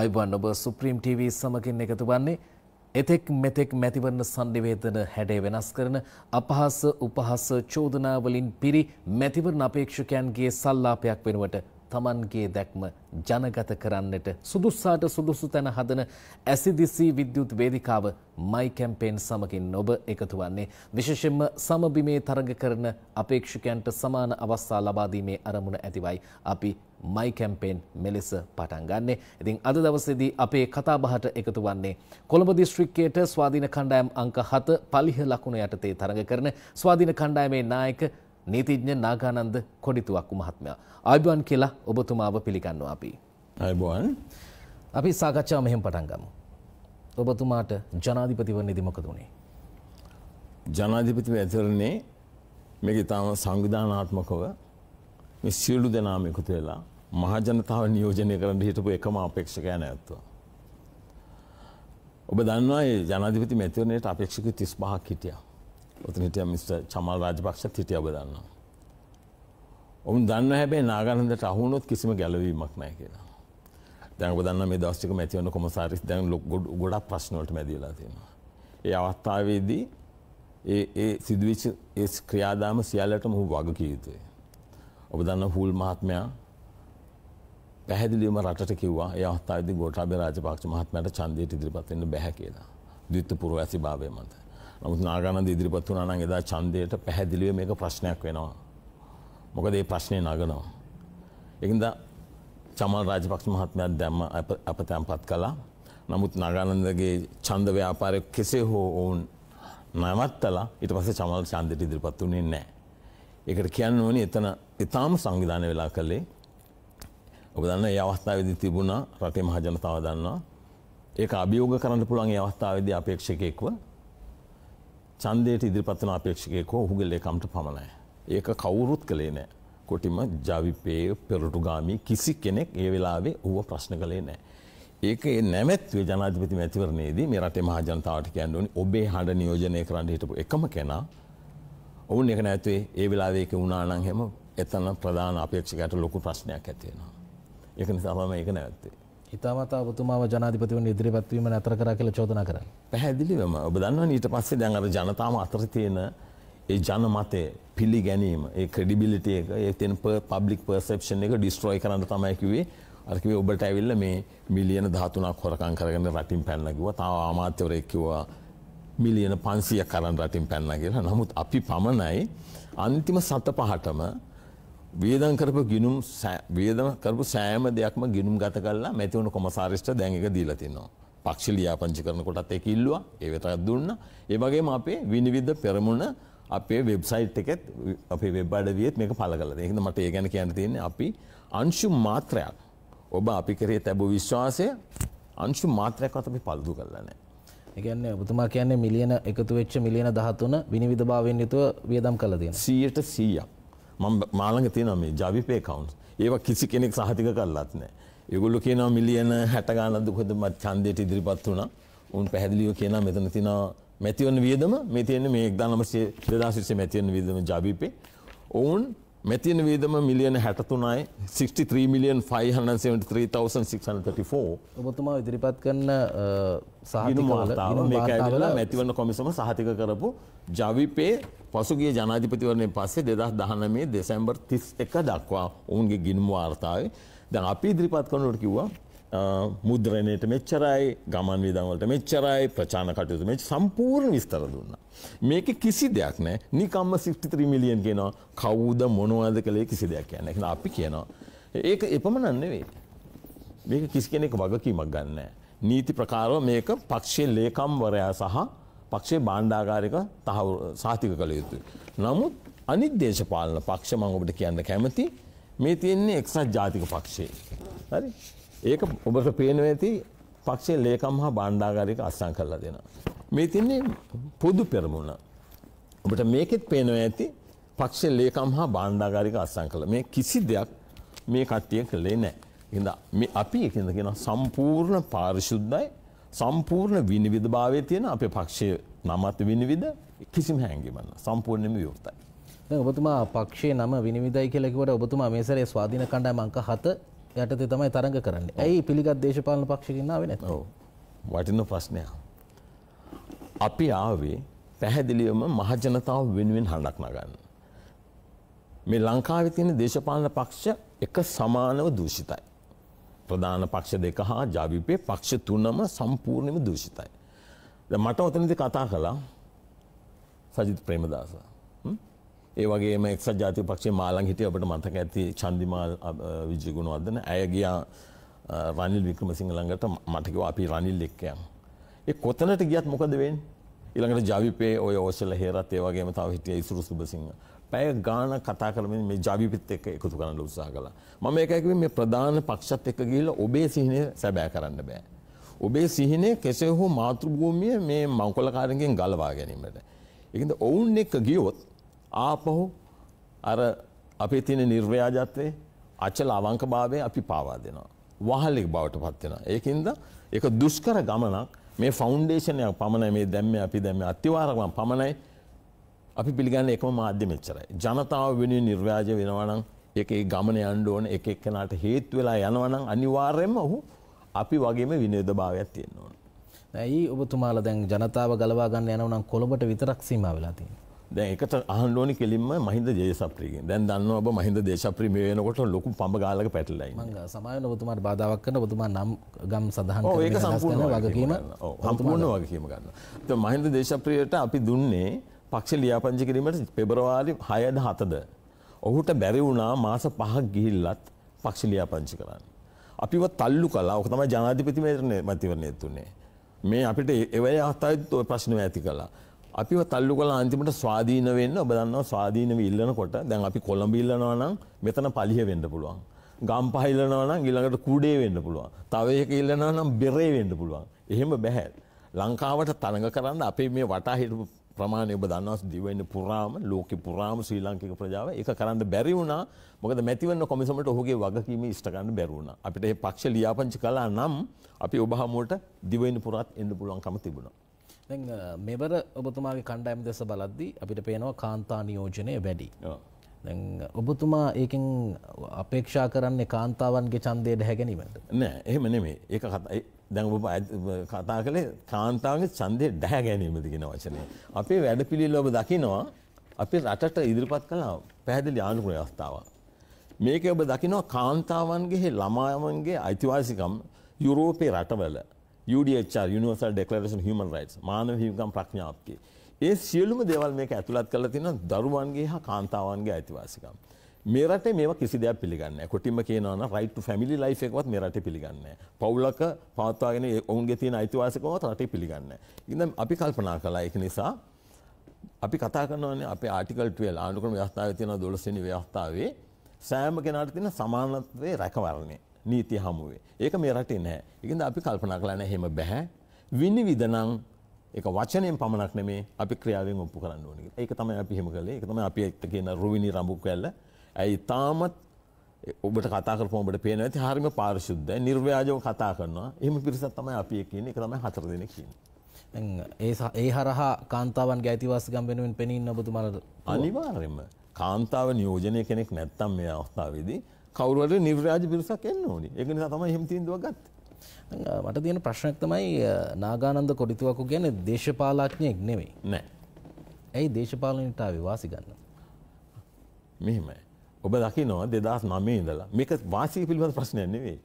අයිබන් ඔබ supreme TV සමගින් එකතු වන්නේ එතෙක් මෙතෙක් මැතිවරණ සංනිවේදන හැඩය වෙනස් කරන අපහාස උපහාස චෝදනා වලින් පිරි මැතිවරණ අපේක්ෂකයන්ගේ සල්ලාපයක් වෙනුවට තමන්ගේ දැක්ම ජනගත කරන්නට සුදුස්සාට සුදුසු තැන හදන ඇසිදිසි e විද්‍යුත් වේදිකාව මයි කැම්පේන් සමගින් ඔබ එකතු වන්නේ විශේෂයෙන්ම සමබිමේ තරඟ කරන අපේක්ෂකයන්ට සමාන අවස්ථා ලබා දීමේ අරමුණ ඇතිවයි අපි මයි කැම්පේන් මෙලෙස පටන් ගන්නෙ. ඉතින් අද දවසේදී අපේ කතාබහට එකතු වන්නේ කොළඹ දිස්ත්‍රික්කයේට ස්වාධීන කණ්ඩායම් අංක 7 පලිහ ලකුණ යටතේ තරඟ කරන ස්වාධීන කණ්ඩායමේ නායක නීතිඥ නාගානන්ද කොඩිතුවක්කු මහත්මයා. ආයුබෝවන් කියලා ඔබතුමාව පිළිගන්නවා අපි. ආයුබෝවන්. අපි සාකච්ඡාව මෙහෙම පටන් ගමු. ඔබතුමාට ජනාධිපතිවරණයේදී මොකද වුනේ? ජනාධිපතිව ඇතුළනේ මේක තාම සංවිධානාත්මකව මේ සියලු දෙනාම එකතු වෙලා මහජනතාව නියෝජනය කරන්න හිටපු එකම අපේක්ෂකයා නැත්තුව. ඔබ දන්නවා ජනාධිපති මැතිවරණයට අපේක්ෂක 35ක් හිටියා. ඔතන හිටිය මිස්ට චමල් රාජපක්ෂත් හිටිය ඔබ දන්නවා. ඔවුන් දන්න හැබේ නාගරන්දට අහුනොත් කිසිම ගැලවීමක් නෑ කියලා. දැන් ඔබ දන්න මේ දවස්ටික මැතිවන කොමසාරිස් දැන් ලොක් ගොඩක් ප්‍රශ්නවලට මැදිලා තියෙනවා. ඒ අවස්ථාවේදී ඒ ඒ සිදුවිච් ඒ ක්‍රියාදාම සියල්ලට මුහු වග කීයුතුයි. ඔබ දන්න හූල් මහත්මයා පැහැදිලිවම රටට කිව්වා ඒ අවස්ථාවේදී ගෝඨාභය රාජපක්ෂ මහත්මයාට ඡන්දයට ඉදිරිපත් වෙන්න බැහැ කියලා. ද්විත්ව පුරවැසි භාවය මත. නමුත් නාගානන්ද ඉදිරිපත් වුණා නම් එදා ඡන්දයට පැහැදිලිව මේක ප්‍රශ්නයක් වෙනවා. මොකද මේ ප්‍රශ්නේ නගනවා. ඒකින්ද චමල් රාජපක්ෂ මහත්මයා දැම්ම අප තැන්පත් කළා. නමුත් නාගානන්දගේ ඡන්ද ව්‍යාපාරය කෙසේ හෝ ඔවුන් නවත්තලා ඊට පස්සේ චමල් ඡන්දයට ඉදිරිපත් වුණේ නැහැ. ඒකට කියන්න ඕනේ එතන ඊටාම සංවිධානය වෙලා කළේ ඔබ දන්න ඒ අවස්ථාවේදී තිබුණා රටේ මහජනතාව දන්නවා ඒක අභියෝග කරන්න පුළුවන් ඒ අවස්ථාවේදී අපේක්ෂකෙක්ව චන්දයට ඉදිරිපත්වන අපේක්ෂකයකෝ ඔහුගේ ලේකම්ට පමණයි. ඒක කවුරුත් කළේ නෑ. කොටිම ජවිපේ පෙරටුගාමී කිසි කෙනෙක් ඒ වෙලාවේ ඌව ප්‍රශ්න කළේ නෑ. ඒක නැමැත්වේ ජනාධිපති මැතිවරණයේදී මේ රටේ මහජනතාවට කියන්න ඕනි ඔබේ හඬ නියෝජනය කරන්න හිටපු එකම කෙනා ඔවුන් එක නැත්වේ ඒ වෙලාවේ ඒක වුණා නම් හැම එතන ප්‍රධාන අපේක්ෂකයට ලොකු ප්‍රශ්නයක් ඇති වෙනවා. ඒක නිසා මම ඒක නැවැත්තුවේ. හිතාමතා ඔබතුමාව ජනාධිපතිවරණ ඉදිරිපත් වීම නතර කරා කියලා චෝදනා කරන්නේ. පැහැදිලිවම ඔබ දන්නවනේ ඊට පස්සේ දැන් අර ජනතාව අතර තියෙන ඒ ජනමතය පිළිගැනීම ඒ ක්‍රෙඩිබිලිටි එක ඒ තියෙන පබ්ලික් පර්සෙප්ෂන් එක ඩිස්ට්‍රොයි කරන්න තමයි කිව්වේ. අර කිව්වේ ඔබට ඇවිල්ලා මේ මිලියන 13ක් හොරකම් කරගෙන රටින් පැනලා ගියා. තාම අමාත්‍යවරයෙක් කිව්වා මිලියන 500ක් කරන් රටින් පැනලා කියලා. නමුත් අපි පමණයි අන්තිම සත පහටම වියදම් කරපු ගිනුම් වියදම් කරපු සෑම දෙයක්ම ගිනුම් ගත කරලා මැතිවුණු කොමසාරිස්ට දැන් එක දීලා තිනවා. පක්ෂ ලියාපංචි කරනකොටත් ඒක ඉල්ලුවා ඒ වෙතත් දුන්නා. ඒ වගේම අපේ විනිවිද පෙරමුණ අපේ වෙබ්සයිට් එකෙත් අපේ වෙබ් අඩවියෙත් මේක පළ කළා. ඒකද මට ඒ ගැන කියන්න තියෙන්නේ අපි අංශු මාත්‍රයක් ඔබ අපි කරේ තිබු විශ්වාසය අංශු මාත්‍රයක්වත් අපි පළදු කළා නැහැ. ඒ කියන්නේ ඔබතුමා කියන්නේ මිලියන එකතු වෙච්ච මිලියන 13 විනිවිදභාවයෙන් යුතුව වියදම් කළා දෙනවා. 100ට 100ක්. මාළඟ තියෙන මේ ජවිපේ කවුන්් ඒව කිසි කෙනෙක් සහතික කරලත් නෑ. ඒගොල්ලු කියනවා මිලියන හැටගානදු කොදමත් චන්දයට ඉදිරිපත් වුණා උන් පැහැදිලියෝ කියන මෙතන තින මැතිවන වියදම මෙතියන මේ එක්දානමසේ ප්‍රදාශිෂ මැතියන විදම ජවිපේ ඔවුන් මෙතින වීදම මිලියන හැටතුනයි 63 මිලියන් 573,634 ඔබතුමා ඉදිරිපත් කරන සාහිල මැතිවන්න කොමිසම සහතික කරපු ජවිපේ පසුගේ ජනාධිපතිවරණය පස්සේ දෙදස් දහනමේ දෙසැම්බර් තිස් එක දක්වා ඔවුන්ගේ ගින්ම වාර්තාව දැන් අපි ඉදිරිපත් කරනට කිව්වා මුද්‍රණයට මෙච්චරයි ගමන් විදන්වලට මෙච්චරයි ප්‍රචාන කටයුතු මෙ සම්පූර්ණ විස්තර දුන්න. මේක කිසි දෙයක් නෑ නිකම්ම සිිත්‍රී මිලියන් කියනවා කවුද මොනවාද කළේ කිසි දෙයක් කියන එක අපි කියනවා. ඒක එපමණන්නවේ. මේක කිසි කෙනෙක් වගකීමක් ගන්න. නීති ප්‍රකාරව මේක පක්ෂය ලේකම්වරයා සහ පක්ෂේ බාණ්ඩාගාරික තහවු සාතික කළ යුතු. නමුත් අනිත් දේශපාලන පක්ෂ මං ඔබට කියන්න කැමති මේ තියෙන්නේ එක්සත් ජාතික පක්ෂේ. හරි ඒක ඔබට පේනව ඇති පක්ෂේ ලේකම් හා බණ්ඩාගාරික අස්සං කරලා දෙනවා. මේ තින්නේ පොදු පෙරමුණ. ඔබට මේකෙත් පේනව ඇති පක්ෂේ ලේකම් හා බණ්ඩාගාරික අස්සං කළා. මේ කිසි දෙයක් මේ කට්ටිය කළේ නැහැ. එහෙනම් මේ අපි කියන කියන සම්පූර්ණ පාරිශුද්ධයි සම්පූර්ණ විනිවිදභාවයේ තියෙන අපේ පක්ෂයේ නමත් විනිවිද කිසිම හැඟීමක් නැහැ. සම්පූර්ණයෙන්ම විවෘතයි. දැන් ඔබතුමා පක්ෂයේ නම විනිවිදයි කියලා කිව්වට ඔබතුමා මේ සැරේ ස්වාධීන කණ්ඩායම අංක 7 යටතේ තමයි තරඟ කරන්නේ. ඇයි පිළිගත් දේශපාලන පක්ෂකින් ආවේ නැත්තේ? ඔව්. වටින ප්‍රශ්නයක්. අපි ආවේ පැහැදිලිවම මහජනතාව වෙනුවෙන් හඬක් නගන්න. මේ ලංකාවේ තියෙන දේශපාලන පක්ෂ එක සමානව දූෂිතයි. ප්‍රධාන පක්ෂ දෙක හා ජවිපේ පක්ෂ තුනම සම්පූර්ණයෙන්ම දූෂිතයි. දැන් මට ඔතනදී කතා කළා සජිත් ප්‍රේමදාසා ඒ වගේ එක්ස ජාති පක්ෂේ මාලං හිටිය අපට මතක ඇති චන්දිමාල් විජිගුණ වදන ඇය ගියා රනිල් වික්‍රම සිංහ ළඟට මටකව අපි රනිල් එක්කයන්. ඒ කොතනට ගියත් මොකද වෙන් ඉළඟට ජවිපේ ඔය ඕසල හේරත් ඒ වගේම තව හිටිය ඉසුරු සුබසිංහ. පැය ගාන කතා කරමින් මේ ජවිපිත් එක්ක එකතු කරන්න උත්සාහ කළා. මම ඒකයි මේ ප්‍රධාන පක්ෂත් එක්ක ගිහිල්ලා ඔබේ සිහිනය සැබෑ කරන්න බෑ. ඔබේ සිහිනේ කෙසේ හෝ මාතෘභූමිය මේ මංකොලකාරගෙන් ගලවා ගැනීමට. ඒකද ඔවුන් එක්ක ගියොත් ආපහු අර අපේ තියෙන නිර්ව්‍යාජත්වය අචල අවංක භාවය අපි පාවා දෙනවා. වහලෙක් බවට පත්වෙන. ඒකින්ද එක දුෂ්කර ගමනක් මේ ෆෞන්ඩේෂනයක් පමණ මේ දැම්ම අපි දැම අතිවාරකම පමණයි අපි පිළිගන්න එකම මාධ්‍ය මෙච්චරයි. ජනතාව වෙන නිර්වාජ වෙනවනම් එක ගමන අන්ඩ ඕන එක එක්කනට හේත් වෙලා යනවනම් අනිවාර්යෙන්ම ඔහු අපි වගේම විනෝධ භාවයක් තියෙන්න්න ඕන. ඇයි ඔබතුමාල දැන් ජනතාව ගලවා ගන්න යනවනම් කොළඹට විතරක් සීම වෙලා තියෙන. දැ එකට අහන්ලෝනි කෙලින්ම මහින්ද දේශප්‍රීගෙන් දැන් දන්න ඔබ මහින්ද දේශප්‍රී මේ වෙනකොට ලොකු පඹගාලක පැටලයි සමයන ඔබතුමාට බාධාවක් කන ඔබතුමා නම් ගම් සඳහන් ඒක සම්පූර්ණ වගකීම සම්පූර්ණ වගකීම ගන්න මහින්ද දේශප්‍රියයට අපි දුන්නේ පක්ෂ ලියාපංචි කිරීමට පෙබරවාරි හයද හතද ඔහුට බැරි වුණා මාස පහක් ගිහිල්ලත් පක්ෂ ලියාපංචි කරන්න අපිව තල්ලු කලා ඔක තමයි ජනාධිපතිමේරණය මතිවරණය තුන්නේ මේ අපිට එවයි අහතාත් ප්‍රශ්නව ඇති කලා අපිව තල්ලු කළ අන්තිමට ස්වාධීන වෙන්න ඔබ දන්නවා ස්වාධීනව ඉල්ලනකොට දැන් අපි කොළඹ ඉල්ලනවා නම් මෙතන පලිය වෙන්න පුළුවන්. ගම් පහ ඉල්ලනවා නම් ඊළඟට කුඩේ වෙන්න පුළුවන්. තව එක ඉල්ලනවා නම් බෙරේ වෙන්න පුළුවන්. එහෙම බෑ. ලංකාවට තරඟ කරන්න අපේ මේ වටා හිටපු ප්‍රමාණය ඔබ දන්නවා දිවෙන්නේ පුරාම ලෝකෙ පුරාම ශ්‍රී ලාංකික ප්‍රජාව ඒක කරන්න බැරි වුණා. මොකද මැතිවරණ කොමිසමට ඔහුගේ වගකීම ඉෂ්ට කරන්න බැරි වුණා. අපිට මේ පක්ෂ ලියාපදිංචි කළා නම් අපි ඔබ හමුවට දිවෙන්නේ පුරාත් එන්න පුළුවන්කම තිබුණා. දැන් මෙවර ඔබතුමාගේ කණ්ඩායම් දෙස බලද්දී අපිට පේනවා කාන්තා නියෝජනය වැඩි. දැන් ඔබතුමා ඒකෙන් අපේක්ෂා කරන්නේ කාන්තාවන්ගේ ඡන්දය දැහැගැනීමට. නෑ එහෙම නෙමෙයි. ඒක දැන් ඔබ කතා කළේ කාන්තාවන්ගේ ඡන්දය දැහැගැනීමද කියන වචනේ. අපේ වැඩපිළිවෙල ඔබ දකිනවා අපේ රටට ඉදිරිපත් කළ පැහැදිලි ආණ්ඩුක්‍රම ව්‍යවස්ථාවක්. මේක ඔබ දකිනවා කාන්තාවන්ගේ ළමාවන්ගේ අයිතිවාසිකම් යුරෝපේ රටවල UDHR Universal Declaration Human Rights මානව හිමිකම් ප්‍රඥාප්තිය. ඒ සියලුම දේවල් මේක ඇතුළත් කරලා තියෙනවා දරුවන්ගේ හා කාන්තාවන්ගේ අයිතිවාසිකම්. මේ රටේ මේවා කිසි දෙයක් පිළිගන්නේ නැහැ. කොටිම කියනවා නම් right to family life එකවත් මේ රටේ පිළිගන්නේ නැහැ. පවුලක පවත්වාගෙන ඔවුන්ගේ තියෙන අයිතිවාසිකමවත් රටේ පිළිගන්නේ නැහැ. ඉතින් අපි කල්පනා කළා ඒක නිසා අපි කතා කරනවානේ අපේ ආටිකල් 12 ආණ්ඩුක්‍රම ව්‍යවස්ථාවේ තියෙන 12 වෙනි ව්‍යවස්ථාවේ සෑම කෙනාට තියෙන සමානත්වයේ රැකවරණය. නීති හමුවේ. ඒක මේ රටේ නැහැ. ඒකද අපි කල්පනා කළා නැහැ එහෙම බෑ. විනිවිදනම් ඒක වචනයෙන් පමණක් නෙමේ අපි ක්‍රියාවෙන් ඔප්පු කරන්න ඕනේ කියලා. ඒක තමයි අපි එහෙම කළේ. ඒක තමයි අපි ඇත්ත කියන රුවිනි රඹු කැල්ල. ඇයි තාමත් ඔබට කතා කරපුවම ඔබට පේනවා ඇති හරිම පාරිශුද්ධයි. නිර්ව්‍යාජව කතා කරනවා. එහෙම පිරිසක් තමයි අපි කියන්නේ. ඒක තමයි හතර දෙනෙක් කියන්නේ. ඒ ඒ හරහා කාන්තාවන්ගේ ඇතිවාසිකම් වෙනුවෙන් පෙනීන්න ඔබතුමාලට අනිවාර්යයෙන්ම කාන්තාව නියෝජනය කෙනෙක් නැත්තම් මේ අවස්ථාවේදී කවුරුවට නිර්රාජ පිරිසක් එන්න ඕනි. ඒක නිසා තමයි එහෙම තීන්දුවක් ගත්තේ. මට තියෙන ප්‍රශ්නයක් තමයි නාගානන්ද කොඩිතුවකු කියන්නේ දේශපාලඥයෙක් නෙවෙයි. නෑ. ඇයි දේශපාලනයට ආවේ වාසි ගන්න? මෙහෙමයි. ඔබ දකිනවා 2009 ඉඳලා මේක වාසිය පිළිබඳ ප්‍රශ්නයක් නෙවෙයි.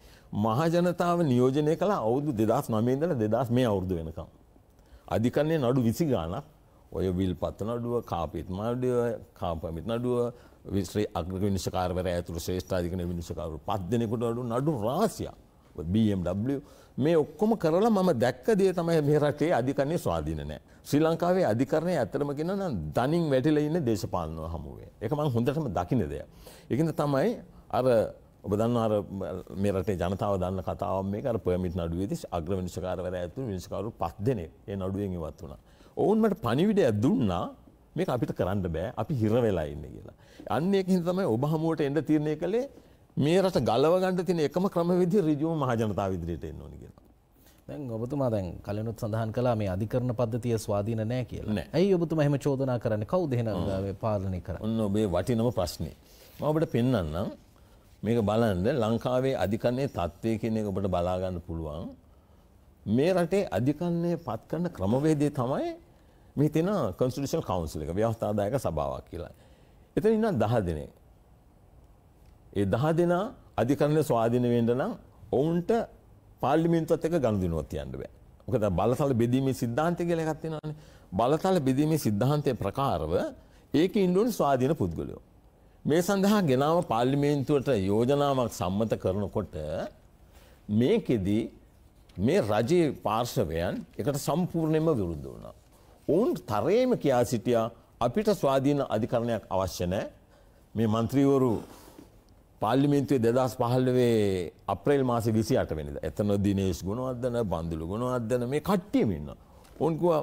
මහජනතාව නියෝජනය කළ අවුරුදු 2009 ඉඳලා 2000 මේ අවුරුදු වෙනකම්. අධිකරණයේ නඩු 20 ගාණක් ඔය විල් පත්ත නඩුව කාපිත් මාඩුව කාපමිත් නඩුව විශ්‍රේ අග්‍ර විනිශකාරවර ඇතුළු ශ්‍රේෂ්ඨාධිකන විනිශකරු පත් දෙනෙකුට අඩු නඩු රාසියක් BMW මේ ඔක්කොම කරලා මම දැක්ක දේ තමයි මේ රටේ අධිකරණයේ ස්වාධීන නැහැ. ශ්‍රී ලංකාවේ අධිකරණය ඇත්තටම කියනවා නම් දණින් වැටිලා ඉන්න දේශපාලනව හමුවේ. ඒක මම හොඳටම දකින්න දෙයක්. ඒකින්ද තමයි අර ඔබ දන්නවා අර මේ රටේ ජනතාව දන්න කතාවක් මේක අර පර්මිට් නඩුවේදී අග්‍ර විනිශ්චයකාරවරයා ඇතුළු විනිශ්චයකරු 5 දෙනෙක් ඒ නඩුවෙන් ඉවත් වුණා. ඔවුන් මට පණිවිඩයක් දුන්නා මේක අපිට කරන්න බෑ අපි හිර වෙලා ඉන්න කියලා. අන්න ඒකින් තමයි ඔබ හමුවට එන්න තීරණය කළේ මේ රට ගලව ගන්න තියෙන එකම ක්‍රමවේදය ඍජුවම මහජනතාව ඉදිරියට එන්න ඕනි කියලා. දැන් ඔබතුමා දැන් කලිනුත් සඳහන් කළා මේ අධිකරණ පද්ධතිය ස්වාධීන නෑ කියලා. ඇයි ඔබතුමා එහෙම චෝදනා කරන්නේ? කවුද එහෙනම් පාලනය කරන්නේ? ඔන්න ඔබේ වටිනම ප්‍රශ්නේ. මම ඔබට පෙන්වන්නම් මේක බලන්න ලංකාවේ අධිකරණයේ තත්ත්වය කියන එක ඔබට බලා ගන්න පුළුවන්. මේ රටේ අධිකරණය පත් කරන ක්‍රමවේදය තමයි මේ තින කොන්ස්ටිටියුෂනල් කවුන්සිල් එක ව්‍යවස්ථාදායක සභාවක් කියලා. එතන ඉන්නවා 10 දෙනෙක්. ඒ 10 දෙනා අධිකරණ ස්වාධීන වෙන්න නම් ඔවුන්ට පාර්ලිමේන්තුවත් එක්ක ගනුදෙනුවක් තියන්න බෑ. මොකද බලතල බෙදීමේ સિદ્ધාන්තය කියලා එකක් තියෙනවානේ. බලතල බෙදීමේ સિદ્ધාන්තයේ ප්‍රකාරව ඒකේ ඉන්න ස්වාධීන පුද්ගලයෝ. මේ සඳහා ගෙනාව පාර්ලිමේන්තුවට යෝජනාවක් සම්මත කරනකොට මේකෙදි මේ රජයේ පාර්ශවයන් එකට සම්පූර්ණයෙන්ම විරුද්ධ වුණා. ඔවුන් තරයේම කියා සිටියා අපිට ස්වාධීන අධිකරණයක් අවශ්‍ය නෑ මේ මන්ත්‍රීවරු පාල්ලිමින්තුවේ දෙදස් පහල්ලවේ අප්‍රේල් මාසේ විසි අටවෙනිද එතන දිනේශ් ගුණවදන බඳුළු ගුණවදන මේ කට්ටියමින්න ඔවන්කවා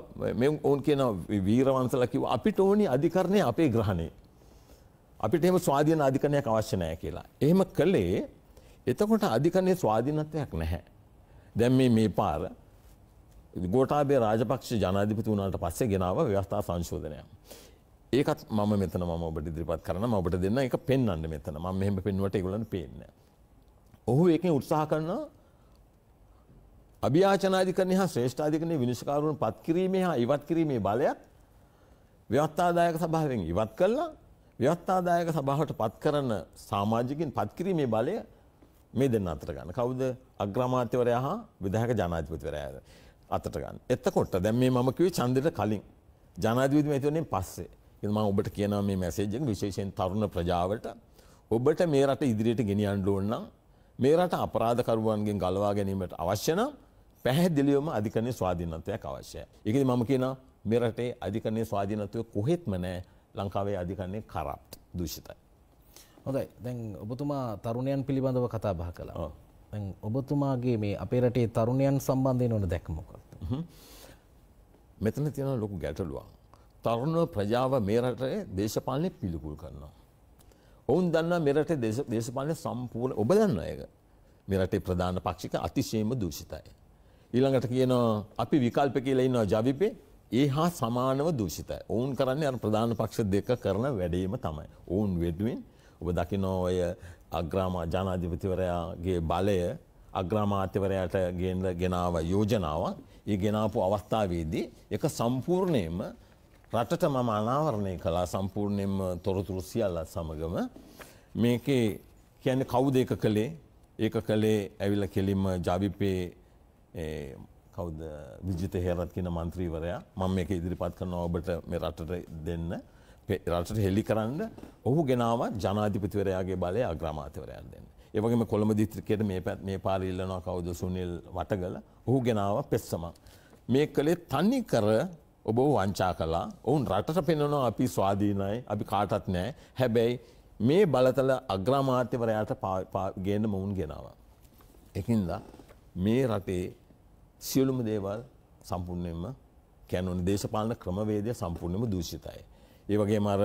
ඔවුන් කියන වීරවන්සලකිව අපිට ඕනි අධිකරණය අපේ ග්‍රහණය අපිට එම ස්වාධීන අධිකරණයක් අවශ්‍ය නෑ කියලා එහෙම කළේ එතකොට අධිකරණය ස්වාධීනත්වයක් නැහැ දැම් මේ පාර ගෝටාබේ රාජපක්ෂ ජනාධිපති වුණට පස්සේ ගෙනාව ව්‍යවස්ථා සංශෝධනය. ඒකත් මම මෙතන ම ඔබට ඉදිරිපත් කරන ඔබට දෙන්න එක පෙන්න්න මෙතන ම මෙහම පෙන්වට ගලන පේන්න. ඔහු ඒකෙන් උත්සාහ කරන අභ්‍යාචනාධිකරනය හා ශ්‍රේෂ්ඨාධිකනය විනිශකාරුන් පත් කිරීමේ හා ඉවත් කිරීමේ බලයක් ව්‍යවස්ථාදායක සභාවෙන් ඉවත් කල්ලා ව්‍යවස්ථාදායක සභාවට පත් කරන සාමාජිකින් පත්කිරීමේ බලය මේ දෙන්න අතර ගන්න කවුද අග්‍රමාත්‍යවරයා හා විදාහක ජනාධිපතිවරයාද. අතට ගන්න. එතකොට දැන් මේ මම කිව්වේ ඡන්දෙට කලින් ජනාධිපති මැතිවරණයෙන් පස්සේ. ඉතින් මම ඔබට කියනවා මේ මැසේජ් එක විශේෂයෙන් තරුණ ප්‍රජාවට ඔබට මේ රට ඉදිරියට ගෙනියන්න ඕන නම් මේ රට අපරාධකරුවන්ගෙන් ගලවා ගැනීමට අවශ්‍ය නම් පැහැදිලිවම අධිකරණයේ ස්වාධීනත්වයක් අවශ්‍යයි. ඒකදී මම කියනවා මේ රටේ අධිකරණයේ ස්වාධීනත්වය කොහෙත්ම නැහැ. ලංකාවේ අධිකරණය කරප්ට් දූෂිතයි. හොඳයි දැන් ඔබතුමා තරුණයන් පිළිබඳව කතා බහ කළා. ඔබතුමාගේ මේ අපේ රටේ තරුණයන් සම්බන්ධයෙන් ඕන දැක්මොකක්ද. මෙතන තියෙන ලොකු ගැටලුවක්. තරුණ ප්‍රජාව මේ රටේ දේශපාලනය පිළිකුල් කරනවා. ඔවුන් දන්න මෙරට දේශපාලනය සම්පූර්ණ ඔබ දන්න අයක මෙරටේ ප්‍රධාන පක්ෂික අතිශයම දූෂිතයි. ඊළඟට කියනවා අපි විකල්ප කියලා ඉන්නවා ජවිපේ ඒ හා සමානව දූෂිතයි. ඔවුන් කරන්නේ අර ප්‍රධාන පක්ෂ දෙක කරන වැඩේම තමයි. ඔවුන් වෙනුවෙන් ඔබ දකිනවා ඔය අග්‍රාම ජානාධිපතිවරයාගේ බලය අග්‍රාමාත්‍යවරයට ගේල ගෙනාව යෝජනාවක් ඒ ගෙනාපු අවස්ථාවේදී එක සම්පූර්ණයම රටට මම අනාවරණය කලා සම්පූර්ණයම තොරතුරු සියල්ල සමගම මේකේ කියන්නේ කවුද එක කළේ ඒක කළේ ඇවිල කෙලින්ම ජාවිපේ කවුද විජිත හේරත් කියන මන්ත්‍රීවරයා මම මේක ඉදිරිපත් කරනවා ඔබට මේ රටට දෙන්න රටට හෙල්ලි කරන්න ඔහු ගෙනාව ජනාධිපතිවරයාගේ බලය අග්‍රමාතවරයන් දෙන්න. ඒවගේම කොළඹ දිත්‍රිකයට මේ පැත් මේ පාලිල්ලනවා කවුද සුනිල් වටගල ඔහු ගෙනාව පෙස්සම. මේ කළේ තනි කර ඔබ වංචා කලා ඔවුන් රටට පෙනනවා අපි ස්වාධීනයි අපි කාටත් නෑ හැබැයි මේ බලතල අග්‍රාමාත්‍යවරයාට ගන්න මොවුන් ගෙනාව. එකින්ද මේ රටේ සියලුම දේවල් සම්පූර්ණයෙන්ම කැනුන දේශපාලන ක්‍රමවේදය සම්පූර්ණයම දූෂිතයි. ඒ වගේ මර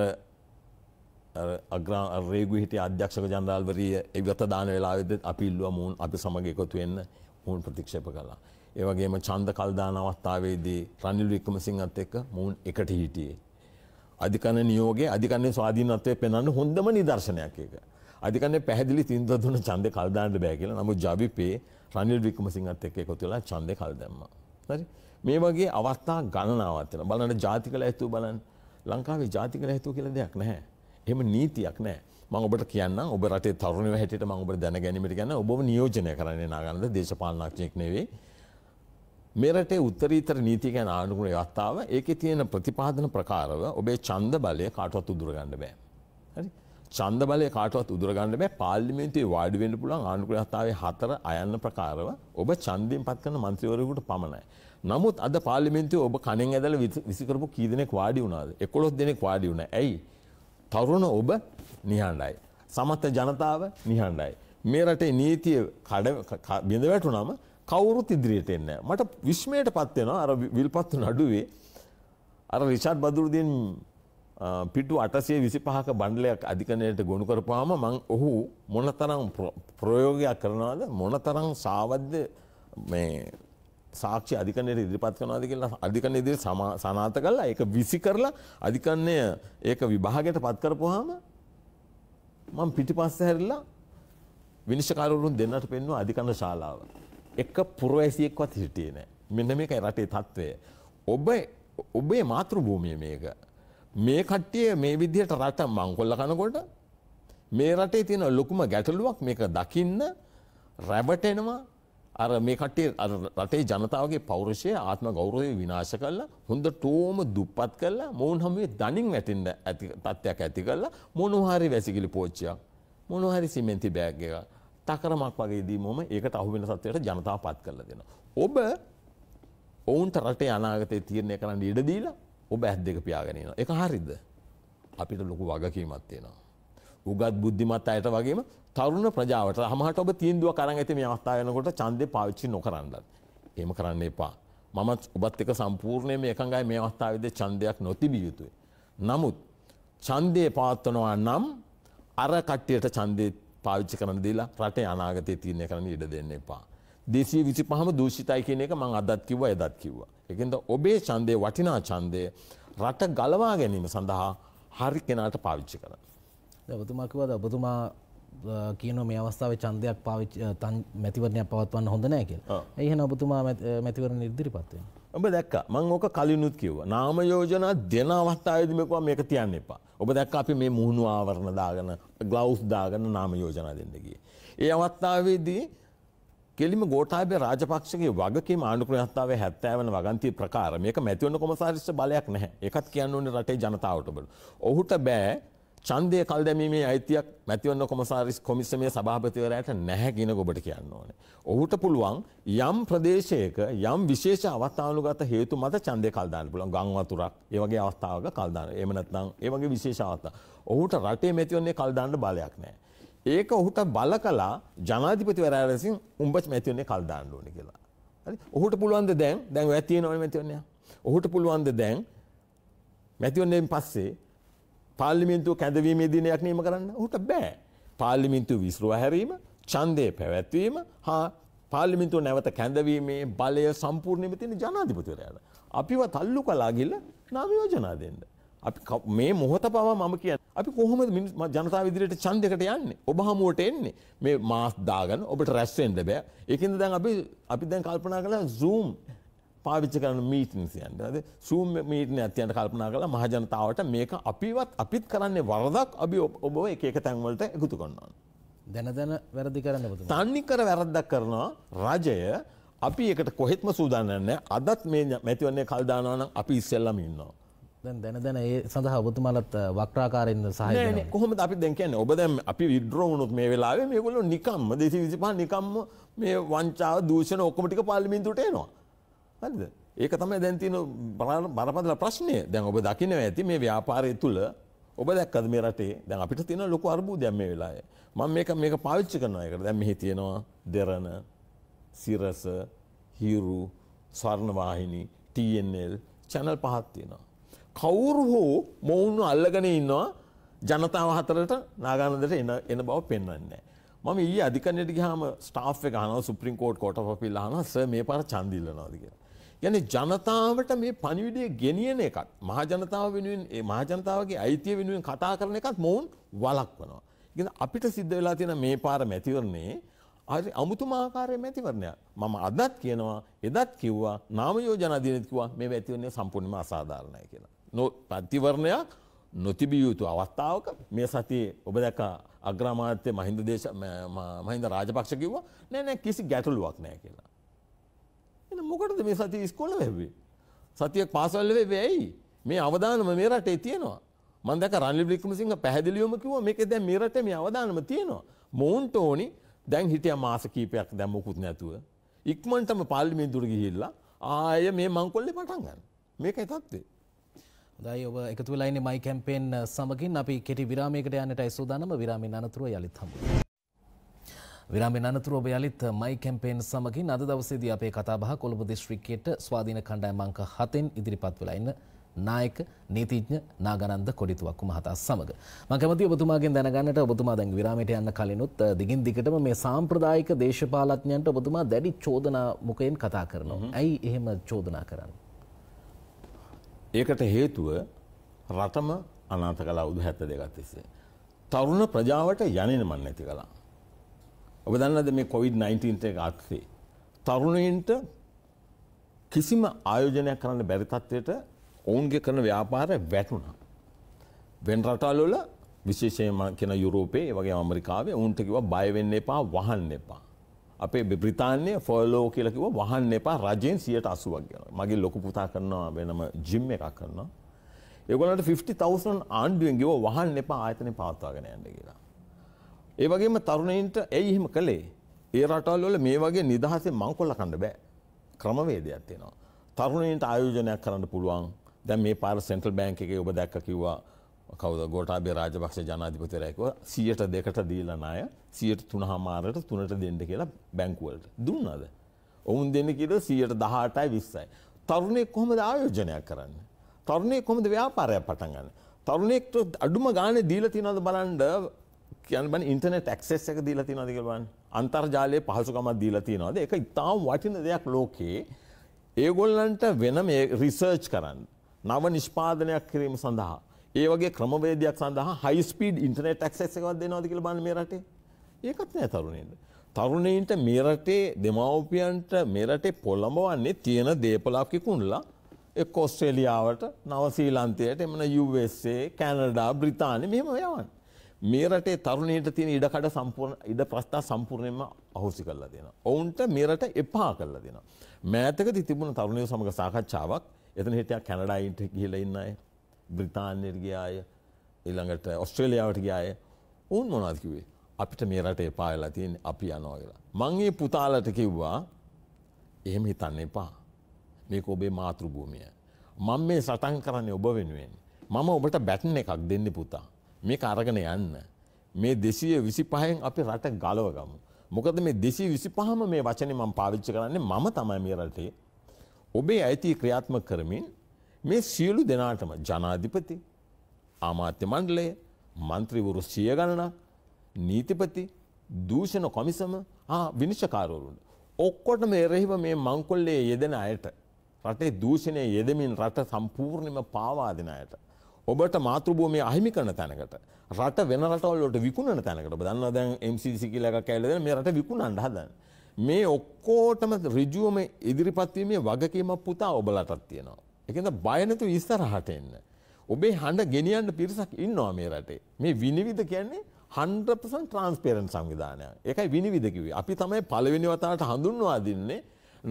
අග්‍රා රේගු හිට අධ්‍යක්ෂක ජනරාල්වරිය එගත දාන වෙලාවෙද අපි ඉල්ලුව මුන් අපි සමඟ එකතු වෙන්න මුන් ප්‍රතික්ෂප කලා. ඒවගේම චන්ද කල්දාන අවස්ථාවේදී රනිල් වික්‍රමසිංහත් එක්ක මුන් එකට හිටියේ. අධිකන නියෝගේ අධිකන්නේ ස්වාධීනත්වය පෙන්න්න හොඳම නිදර්ශනයක් එක. අධිකන්නේ පැහැදිලි තින්දදුන චන්ද කල්දාන්නට බෑ කියලා නමු ජවිපේ රනිල් වික්‍රමසිංහත් එක්ක එකතු වෙලා චන්ද කල්දැම්ම. හරි මේ වගේ අවස්ථා ගණනාවත් වෙනවා. බලන්න ජාතික ලැයිස්තුව බලන්න ලංකාවේ ජාතික නැහැතුව කියලා දෙයක් නැහැ. එහෙම නීතියක් නැහැ. මම ඔබට කියන්න ඔබ රටේ තරුණයෝ හැටියට මම ඔබට දැන ගැනීමට ගන්න ඔබව නියෝජනය කරන්නේ නාගන්ද දේශපාලනඥයෙක් නෙවෙයි. මේ රටේ උත්තරීතර නීති ගැන ආනුගුණ යත්තාව ඒකේ තියෙන ප්‍රතිපාදන ප්‍රකාරව ඔබේ ඡන්ද බලය කාටවත් උදුර ගන්න බෑ. හරි? ඡන්ද බලය කාටවත් උදුර ගන්න බෑ. පාර්ලිමේන්තුවේ වාඩි වෙන්න පුළුවන් ආනුගුණ යත්තාවේ හතර අයන්න ප්‍රකාරව ඔබ ඡන්දයෙන් පත් කරන മന്ത്രിවරයෙකුට පමණයි. නමුත් අද පාලිමෙන්තුව ඔබ කණෙන් ඇදල විසිකරපු කීදනෙක් වාඩි වුණාද එකොළොස් දෙනෙක් වාඩි වුණ ඇයි තරුණ ඔබ නිහණ්ඩයි. සමත්ත ජනතාව නිහණ්ඩයි. මේ රටේ නීතිය බිඳ වැටුනම කවුරුත් ඉදිරියට එන්න මට විශ්මයට පත්වෙනවා අර විල්පත්තු නඩුවේ අර රිෂාඩ් බදුරදින් පිටු අටසේ විසි පහක බණ්ඩලයක් අධිකනයට ගොුණු කරපාම මං ඔහු මොනතරම් ප්‍රයෝගයක් කරනවාද මොනතරං සාවද්‍ය මේ සාක්ෂි අධිකනයට ඉදිරිපත් කනවාද කියලා අධිකන ඉදිරි සනාත කල්ලා ඒක විසි කරලා අධිකන්නය ඒක විභාගයට පත්කරපුහාම මං පිටිපස්ස හැරලා විනිශ්කරුන් දෙන්නට පෙන්ව අධිකන්න ශාලාව. එක පුරවැසියෙක්වත් හිටියේ නෑ මෙන්න මේකයි රටේ තත්ත්වය. ඔබ ඔබේ මාතෘ භූමිය මේක. මේ කට්ටිය මේ විදිහට රට මංකොල්ල කනකොට මේ රටේ තියෙන ලොකුම ගැටලුවක් මේක දකින්න රැබටෙනවා අර මේ කටේ රටේ ජනතාවගේ පෞරුෂය ආත්ම ගෞරවය විනාශ කල්ලා හොඳ ටෝම දුප්පත් කල්ලා මොවුන් හමුවේ දනින් වැටෙන්ට ඇති තත්ත්වයක් ඇති කල්ලා මොනහරි වැසිකිලි පෝච්චයක් මොනහරි සිමෙන්ති බෑග් එක තකරමක් වගේදී මොම ඒකට අහුවෙන සත්වයට ජනතාව පත් කරලා දෙන. ඔබ ඔවුන්ට රටේ අනාගතය තීරණය කරන්න ඉඩදීලා ඔබ ඇත් දෙක පියාගෙනන එක හරිද අපිට ලොකු වගකීමත් තියෙනවා. උගත් බුද්ධිමත් අයට වගේම තරුණ ප්‍රජාවට හමට ඔබ තීන්දුව කරන් ඇති මේ අවස්ථාවයනකොට චන්දය පාවිච්චි නොකරන්නත්. එහෙම කරන්න එපා. මමත් ඔබත් එක සම්පූර්ණය මේ එකඟයි මේ අවස්ථාවද චන්දයක් නොතිබිය යුතුයි. නමුත් චන්දය පාත්වනවා නම් අර කට්ටියට චන්දය පාවිච්චි කරන දීලා රටේ අනාගතය තීරණය කරන ඉඩ දෙන්න එපා. දෙසී විසි පහම දූෂිතයි කියන එක මං අදත් කිව්ව එදත් කිව්ව. එකද ඔබේ චන්දය වටිනා චන්දය රට ගලවා ගැනීම සඳහා හරි කෙනාට පාවිච්චි කරන්න. ඔබතුමාකිවද ඔබතුමා කියන මේ අවස්ථාව චන්දයක් පාවිච තන් මැතිවරණයක් පවත්වන්න හොඳ නෑ කියල එහන ඔබතුමා මැතිවරණ ඉදිරිපත්වය. ඔබ දැක්ක මං ඕක කලිනුත් කිව්ව නාම යෝජනා දෙන අවස්ථායදමකවා මේක තියන්න එපා ඔබ දැක් අපි මේ මුහුණු ආවරණ දාගන ග්ලවස් දාගන්න නාම යෝජනා දෙන්නගිය. ඒ අවස්ථාවේදී කෙලිම ගෝටාබේ රාජපක්ෂගේ වගේ මානුක්‍රහත්තාව හැත්තෑවන වගන්තී ප්‍රකාර මේක මැතිවන කොමසාරිෂ්ට බලයක් නැහැ එකත් කියන්න ඕනේ රටේ ජනතාවට බට ඔහුට බෑ ඡන්දය කල් දැමීමේ අයිතියක් මැතිවරණ කොමසාරිස් කොමිසමේ සභාපතිවරයාට නැහැ කියන ඔබට කියන්න ඕනේ. ඔහුට පුළුවන් යම් ප්‍රදේශයක යම් විශේෂ අවස්ථානුගත හේතු මත ඡන්දය කල් දාන්න පුළුවන්. ගම් වතුරක්, ඒ වගේ අවස්ථාවක කල් දාන්න. එහෙම නැත්නම් ඒ වගේ විශේෂ අවස්ථා. ඔහුට රටේ මැතිවරණේ කල් දාන්න බලයක් නැහැ. ඒක ඔහුට බල කළා ජනාධිපතිවරයා විසින් උඹ මැතිවරණේ කල් දාන්න ඕනේ කියලා. හරි. ඔහුට පුළුවන් ද දැන් දැන් ඔය තියෙනවනේ මැතිවරණය. ඔහුට පුළුවන් ද දැන් මැතිවරණයෙන් පස්සේ පාලිමින්තුව කැඳවීමේ දිනයක් නීම කරන්න හුට බෑ. පාලිමින්තු විස්රුව හැරීම චන්දය පැවැත්වීම හා පාලිමින්තුව නැවත කැඳවීමේ බලය සම්පූර්ණයම තියෙන ජනාධිපතිවරයාට. අපිව තල්ලු කලාගිල්ල නාමයෝජනා දෙන්න. අපි මේ මොහොත පවා මම කියන්න අපි කොහොම ජනතාව විදිරයට චන්දකට යන්න ඔබ හමුවට එන්නේ මේ මාස් දාගන්න ඔබට රැස්වෙන්ඩ බෑ එකද දැන් අපි අපි දැන් කල්පනා කළ සූම් පාවිච්ච කරන මීටින්සියන්ට ඇද සූම් මීටන ඇතියන්ට කල්පනා කළ මහජනතාවට මේක අපිවත් අපිත් කරන්නේ වරදක් අපි ඔබ එක එක තැන්වලට එකතු කොන්නවා. දැනදැන වැරදි කරන්න තන්නිකර වැරද්දක් කරනවා රජය අපි එකට කොහෙත්ම සූදානන්න අදත් මේ මැතිවන්නේ කල්දානවන අපි ඉස්සෙල්ලම ඉන්නවා. දැන දැන ඒ සඳහා ඔබතුමලත් වක්්‍රාකාරෙන්ද සහ කොහොම අපි දැකන ඔබ දැම් අපි විද්‍රෝවුණුත් මේ වෙලාවේ මේකුලු නිකම්ම දෙසි විසිපා නිකම්ම මේ වංචා දූෂණ ඔක්කොමටික පාලිමින්තුට එනවා හරිද ඒක තමයි දැන්තින බරපදල ප්‍රශ්නය දැන් ඔබ දකිනව ඇති මේ ව්‍යාපාරය තුළ ඔබ දැක්කද මේ රටේ දැන් අපිට තියෙන ලොකු අර්බුදයක් මේ වෙලාවේ මම මේක මේක පාවිච්චි කරනවා ඒකට දැන් මෙහි තියෙනවා දෙරණ සිරස හිරු ස්වර්ණ වාහිනී TNL channel පහක් තියෙනවා කවුරු හෝ මොවුන් අල්ලගෙන ඉන්නවා ජනතාව හතරට නාගානන්දට එන එන බව පෙන්වන්නේ මම ඊයේ අධිකරණයට ගියාම ස්ටාෆ් එක අහනවා supreme court court of appeal අහනවා සර් මේ පාර ඡන්ද ඉල්ලනවාද කියලා යන්නේ ජනතාවට මේ පණිවිඩය ගෙනියන එකත් මහජනතාව වෙනුවෙන් ඒ මහජනතාවගේ අයිතිය වෙනුවෙන් කතා කරන එකත් මොවුන් වලක්වනවා. ඉතින් අපිට සිද්ධ වෙලා තියෙන මේ පාර මැතිවරණේ හරි අමුතුම ආකාරයේ මැතිවරණයක්. මම අදත් කියනවා එදත් කිව්වා නාම යෝජනා දිනෙත් කිව්වා මේ මැතිවරණය සම්පූර්ණයෙන්ම අසාධාරණයි කියලා. නෝ ප්‍රතිවරණයක් නොතිබිය යුතු අවස්ථාවක මේ සතියේ ඔබ දැක අග්‍රාමාත්‍ය මහින්ද දේශ මහින්ද රාජපක්ෂ කිව්වා නෑ නෑ කිසි ගැටලුවක් නෑ කියලා. එ මොකටද මේ සති ඉස්කොල වැැබේ. සතියක් පාසල්ලවේ වැයි මේ අවධානම මේ රටේ තියෙනවා. මන්දක රනිල් බික්ම සිංහ පැහදිලියොම කිව මේක දැ මේ රට මේ අවධානම තියෙනවා. මෝන්ට ඕනි දැන් හිටිය මාස කීපයක් දැම්මකුත් නැතුව. ඉක්මන්ටම පාලිමි දුරගිහිල්ලා ආය මේ මංකොල්ලි පටන්ගන්න මේක ඇතත්වේ. දයි ඔබ එකතු ලයින මයි කැම්පේෙන් සමගින් අපි කෙටි විරාමයකට යන්නට යිසූදානම විරාමින් අනතුරුව යළිත්හම. විරාමෙන් අනතුරුව යළිත් මයි කැම්පේන් සමගින් අද දවසේදී අපේ කතාබහ කොළඹ දිස්ත්‍රික්කයට ස්වාධීන කණ්ඩායම් අංක 7න් ඉදිරිපත් වෙලා ඉන්න නායක නීතිඥ නාගනන්ද කොඩිතුවක්කු මහතා සමග මම කැමතියි ඔබතුමාගෙන් දැනගන්නට ඔබතුමා දැන් විරාමයට යන්න කලිනුත් දිගින් දිගටම මේ සාම්ප්‍රදායික දේශපාලඥයන්ට ඔබතුමා දැඩි චෝදනා මුඛයෙන් කතා කරනවා. ඇයි එහෙම චෝදනා කරන්නේ? ඒකට හේතුව රටම අනාථ කළා 72 තිස්සේ. තරුණ ප්‍රජාවට යන්නේ මන් නැති කළා. ඔබ දන්නද මේ කොවිඩ් 19 එක අත්සේ තරුණයින්ට කිසිම ආයෝජනයක් කරන්න බැරි තත්ත්වයට ඔවුන්ගේ කරන ව්‍යාපාරය වැටුණා. වෙන රටවල්වල විශේෂයෙන්ම කියන යුරෝපයේ ඒ වගේ ඇමරිකාවේ ඔවුන්ට කිව්වා බය වෙන්න එපා වහන්න එපා. අපේ බ්‍රිතාන්‍ය ෆර්ලෝ කියලා කිව්වා වහන්න එපා රජයෙන් 80ක් ගන්න. මගේ ලොකු පුතා කරනවා වෙනම ජිම් එකක් කරනවා. ඒගොල්ලන්ට 50000 ආණ්ඩුවෙන් කිව්වා වහන්න එපා ආයතනේ පවත්වාගෙන යන්න කියලා. ඒ වගේම තරුණයින්ට ඇයි එහෙම කළේ? ඒ රටවල් වල මේ වගේ නිදහසේ මංකොල්ල කන්න බෑ. ක්‍රමවේදයක් තියෙනවා. තරුණයින්ට ආයෝජනයක් කරන්න පුළුවන්. දැන් මේ පාර සෙන්ට්‍රල් බැංක් එකේ ඔබ දැක්ක කිව්වා කවුද ගෝටාබේ රාජපක්ෂ ජනාධිපතිවරයා කිව්වා 100ට දෙකට දීලා ණය 103.5ට තුනට දෙන්න කියලා බැංකුවලට. දුන්නාද? ඔවුන් දෙන්නේ කියලා 118යි 20යි. තරුණයෙක් කොහොමද ආයෝජනයක් කරන්නේ? තරුණයෙක් කොහොමද ව්‍යාපාරයක් පටන් ගන්න? තරුණයෙක්ට අඩුම ගානේ දීලා තියනවද බලන්න කියන්න බන ඉන්ටනෙට් ඇක්සෙස් එක දීලා තියෙනවද කියලා බලන්න. අන්තර්ජාලයේ පහසුකමක් දීලා තියෙනවද? ඒක ඉතාම වටින දෙයක් ලෝකේ. ඒගොල්ලන්ට වෙන මේ රිසර්ච් කරන්න, නව නිෂ්පාදනයක් කිරීම සඳහා, ඒ වගේ ක්‍රමවේදයක් සඳහා high speed internet access එකක් දෙනවද කියලා බලන්න මේ රටේ. ඒකත් නෑ තරුණයින්ට. තරුණයින්ට මේ රටේ දෙමව්පියන්ට මේ රටේ පොළඹවන්නේ තියෙන දේපලක් කිකුණලා එක් ඔස්ට්‍රේලියාවට, නව ශ්‍රී ලංකාවට, එමන USA, කැනඩා, බ්‍රිතාන්‍ය මෙහෙම යවන්නේ. මේ රටේ තරුණයට තියෙන ඉඩකඩ සම්පූර්ණ ඉඩ ප්‍රශ්න සම්පූර්ණයෙන්ම අහෝසි කරලා දෙනවා. ඔවුන්ට මේ රට එපා කරලා දෙනවා. මෑතකදී තිබුණ තරුණයෝ සමග සාකච්ඡාවක් එතන හිටියා කැනඩායින්ට ගිහිලා ඉන්න අය, බ්‍රිතාන්‍යයට ගිය අය, ඊළඟට ඔස්ට්‍රේලියාවට ගිය අය. ඔවුන් මොනවද කිව්වේ? අපිට මේ රට එපා වෙලා තියෙන්නේ අපි යනවා කියලා. මං ඒ පුතාලට කිව්වා එහෙම හිතන්න එපා. මේක ඔබේ මාතෘභූමිය. මම මේ සටන් කරන්නේ ඔබ වෙනුවෙන්. මම ඔබට බැටන් එකක් දෙන්න පුතා. මේක අරගෙන යන්න. මේ දෙසිය විසි පහෙන් අපි රට ගලවගමු. මොකද මේ දෙසි විසි පහම මේ වචනය මම පාවිච්චි කරන්නේ මම තමයි මේ රටේ. ඔබේ අයිති ක්‍රියාත්ම කරමින් මේ සියලු දෙනාටම ජනාධිපති ආමාත්‍ය මණ්ඩලය මන්ත්‍රීවරු සිය ගණනක් නීතිපති දූෂණ කොමිසම විනිශ්චකාරවරුන්ට. ඔක්කොට මේරෙහිව මේ මංකොල්ලේ යෙදෙන අයට රටේ දූෂණය යෙදමින් රට සම්පූර්ණිම පාවාදින අයට. ඔබට මාතෘභූමය අහිමි කරන තැනකට රට වෙන රටවල්ලට විකුණන තැනකට දන්න දැන් MCC කියලක කැලද මේ රට විකුණන්ට හදන් මේ ඔක්කෝටම රිජුවම ඉදිරිපත්වීමේ වගකීමක් පුතා ඔබලටත් තියෙනවා එකද බයනතු ඉස්තරහට එන්න ඔබේ හඬ ගෙනියන්න පිරිසක් ඉන්නවා මේ රටේ මේ විනිවිධ කියන්නේ හන්පසන් ට්‍රන්ස්පේරන් සංවිධානය එකයි විනිවිධකිවේ අපි තමයි පලවෙනි වතාට හඳුන්වා දින්නේ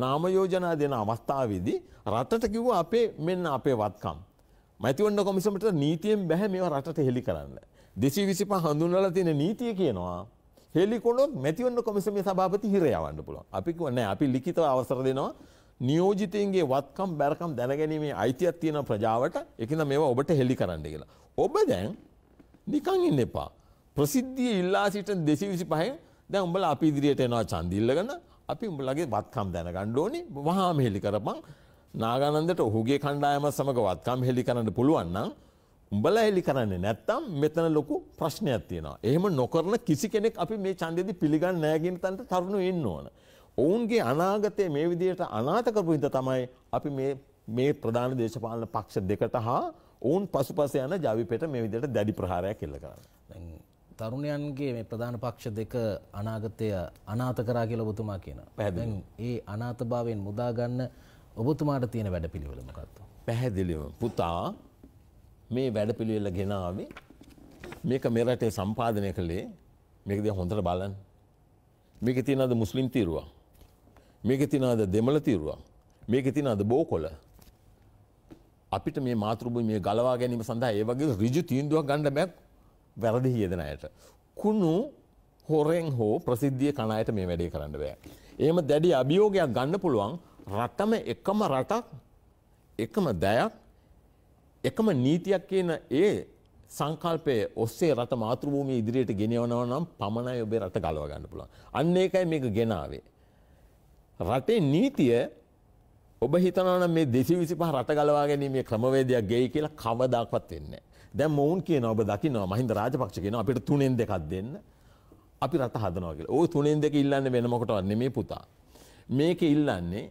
නාමයෝජනා දෙන අවස්ථාවේදී රටට කිව්ව අපේ මෙන්න අපේ වත්කම් මැතිවන්න කොමිසමට නීතියෙන් බැහැ මේ රටට හෙළි කරන්න. දෙසී විසිප හඳුන්වල තියෙන නීතිය කියනවා හෙලිකොනොත් මැතිවන්න කොමිසමේ සභාපති හිරයවන්න පුළුවන්. අපි නෑ අපි ලිඛිතව අවසර දෙනවා නියෝජිතයන්ගේ වත්කම් බැරකම් දැනගැනීමේ අයිතියක් තියෙන ප්‍රජාවට එකන මේවා ඔබට හෙළි කරන්න කියලා. ඔබ දැන් නිකන් ඉන්න එපා. ප්‍රසිද්ධිය ඉල්ලා සිටන දෙසී විසි පහෙන් දැන් උඹල අපි ඉදිරියට එනවා චන්දිල්ලගන්න අපි උඹලගේ වත්කම් දැනගන්න ඕනේ වහාම හෙළි කරපන් නාගානන්දට ඔහුගේ කණ්ඩායම සමඟ වත්කම් හෙළි කරන්න පුළුවන් නම් උඹලා හෙළි කරන්නේ නැත්තම් මෙතන ලොකු ප්‍රශ්නයක් තියෙනවා. එහෙම නොකරන කිසි කෙනෙක් අපි මේ ඡන්දෙදි පිළිගන්නේ නැහැ කියන තැනට තරුණු ඉන්න ඕන. ඔවුන්ගේ අනාගතය මේ විදිහට අනාථ කරපු හින්දා තමයි අපි මේ මේ ප්‍රධාන දේශපාලන පක්ෂ දෙකට හා ඔවුන් පසුපස යන ජවිපෙට මේ විදිහට දැඩි ප්‍රහාරයක් එල්ල කරන්නේ. තරුණයන්ගේ මේ ප්‍රධාන පක්ෂ දෙක අනාගතය අනාථ කරා කියලා ඔබතුමා කියනවා. ඒ අනාථභාවයෙන් මුදා ගන්න ඔබතුමාට තියෙන වැඩ පිළිවෙල මොකක්ද. පැහැදිලිව පුතා මේ වැඩ පිළිවෙල ගෙනාවේ මේක මෙරටේ සම්පාධනය කළේ මේකද හොඳට බලන් මේක තිනද මුස්ලිම් තීරුවා මේක තිනාද දෙමළ තීරුවා මේක තිනාද බෝකොල අපිට මේ මාතෘභූ මේ ගලවා ගැනීම සඳහා ඒ වගේ ඍජු තීන්දුවක් ගන්න බෑ වැරදි හියදෙන අයට. කුණු හොරෙන් හෝ ප්‍රසිද්ධිය කණ අයට මේ වැඩේ කරන්න බෑ. එහෙම දැඩි අභියෝගයක් ගන්න පුළුවන් රටම එකම රටක් එකම දෑයක් එකම නීතියක් කියන ඒ සංකල්පය ඔස්සේ රට මාතෘභූමි ඉදිරියට ගෙනවනව නම් පමණයි ඔබේ රට ගලව ගන්න පුළුවන්. අන්න ඒකයි මේක ගෙනාවේ. රටේ නීතිය ඔබ හිතනවන මේ දෙසි විසිපහ රට ගලවා ගැනීමේ ක්‍රමවේදයක් ගෙයි කියලා කවදාක්වත් වෙන්නේ. දැන් මොවුන් කියන ඔබ දකිනවා මහින්ද රාජපක්ෂ කියනවා අපිට තුනෙන් දෙකක් දෙන්න. අපි රට හදනවා කියලා. ওই තුනෙන් දෙක ඉල්ලන්නේ වෙන මොකටවත් නෙමේ පුතා. මේක ඉල්ලන්නේ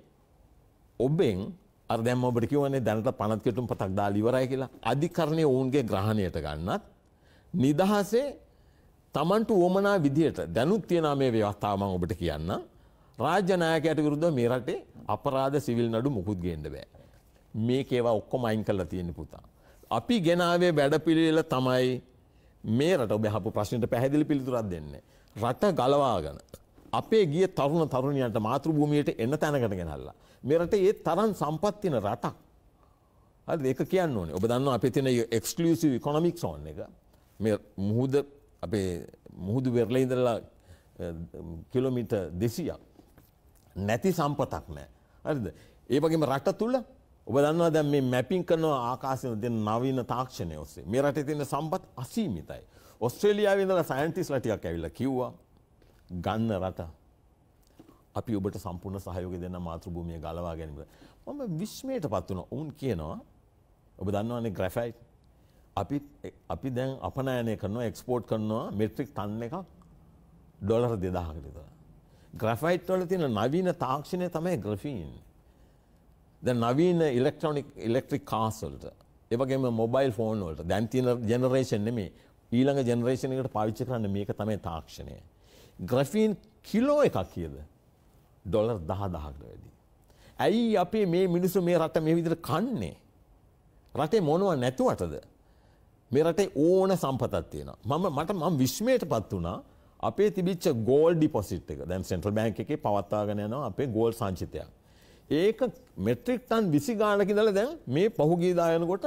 ඔබෙන් අර්දැම් ඔබට කිවන්නේ දැනට පනත්කෙටුම් පතක් දාලිවරයි කියලා අධිකරණය ඔවුන්ගේ ග්‍රහණයට ගන්නත් නිදහසේ තමන්ට ඕමනා විදිහට දැනුත් තියෙන මේ ව්‍යවස්ථාවම ඔබට කියන්න රාජ්‍යනායකයට විරුද්ධ මේ රටේ අපරාධ සිවිල් නඩු මුකුත් ගේන්න බෑ මේකේවා ඔක්කොම අයින් කරලා තියෙන පුතා. අපි ගෙනාවේ වැඩපිළිවෙල තමයි මේ රට ඔබ හපු ප්‍රශ්නට පැහැදිලි පිළිතුරක් දෙන්නේ. රට ගලවාගෙන අපේ ගිය තරුණ තරුණයන්ට මාතෘභූමියයට එන්න තැනකට ගෙනල්ලා. මෙරට ඒ තරන් සම්පත්තින රටක්. හරි ඒක කියන්න ඕනේ. ඔබ දන්නවා අපි තියෙන එක්ස්ක්ලූසිව් ඉකොනොමික් සෝන් එක. මේ මුහුද අපේ මුහුදු වෙරළ ඉඳලා කිලෝමීටර් 200ක් නැති සම්පතක් නැහැ. හරිද? ඒ වගේම රට තුල ඔබ දන්නවා දැන් මේ මැපින් කරන ආකාශය දෙන නවීන තාක්ෂණය ඔස්සේ මේ රටේ තියෙන සම්පත් අසීමිතයි. ඔස්ට්‍රේලියාවේ ඉඳලා සයන්ටිස්ලා ටිකක් ඇවිල්ලා කිව්වා ගන්න රට අපි ඔබට සම්පූර්ණ සහයෝග දෙන්න මාතෘභූමිය ගලවා ගැනීම. මම විශ්මයට පත් වුණා. ඔවුන් කියනවා ඔබ දන්නවනේ ග්‍රැෆයිට්. අපි අපි දැන් අපනයනය කරනවා එක්ස්පෝර්ට් කරනවා මෙට්‍රික් ටන් එකක් ඩොලර් 2000කට විතර. ග්‍රැෆයිට් වල තියෙන නවීන තාක්ෂණය තමයි ග්‍රැෆීන්. දැන් නවීන ඉලෙක්ට්‍රොනික ඉලෙක්ට්‍රික් කාස් වලට ඒ වගේම මොබයිල් ෆෝන් වලට දැන් තියෙන ජෙනරේෂන් නෙමෙයි ඊළඟ ජෙනරේෂන් එකට පාවිච්චි කරන්න මේක තමයි තාක්ෂණය. ග්‍රෆීන් කිලෝ එකක් කියද ඩොලර් දහ දහකට වැඩි. ඇයි අපේ මේ මිනිසු මේ රට මේ විදිර කන්නේ. රටේ මොනව නැතුවටද. මේ රටේ ඕන සම්පතත් තියෙන. මම මට මම විශ්මයට පත් වුණා අපේ තිබිච්ච ගෝල් ඩිපොසිට් එක දැන් සෙන්ට්‍රල් බැංක් එකේ පවත්වාගෙන යනවා අපේ ගෝල් සංචිතයක්. ඒක මෙට්‍රික් ටන් විසි ගානක ඉඳලා දැන් මේ පහුගියදා යනකොට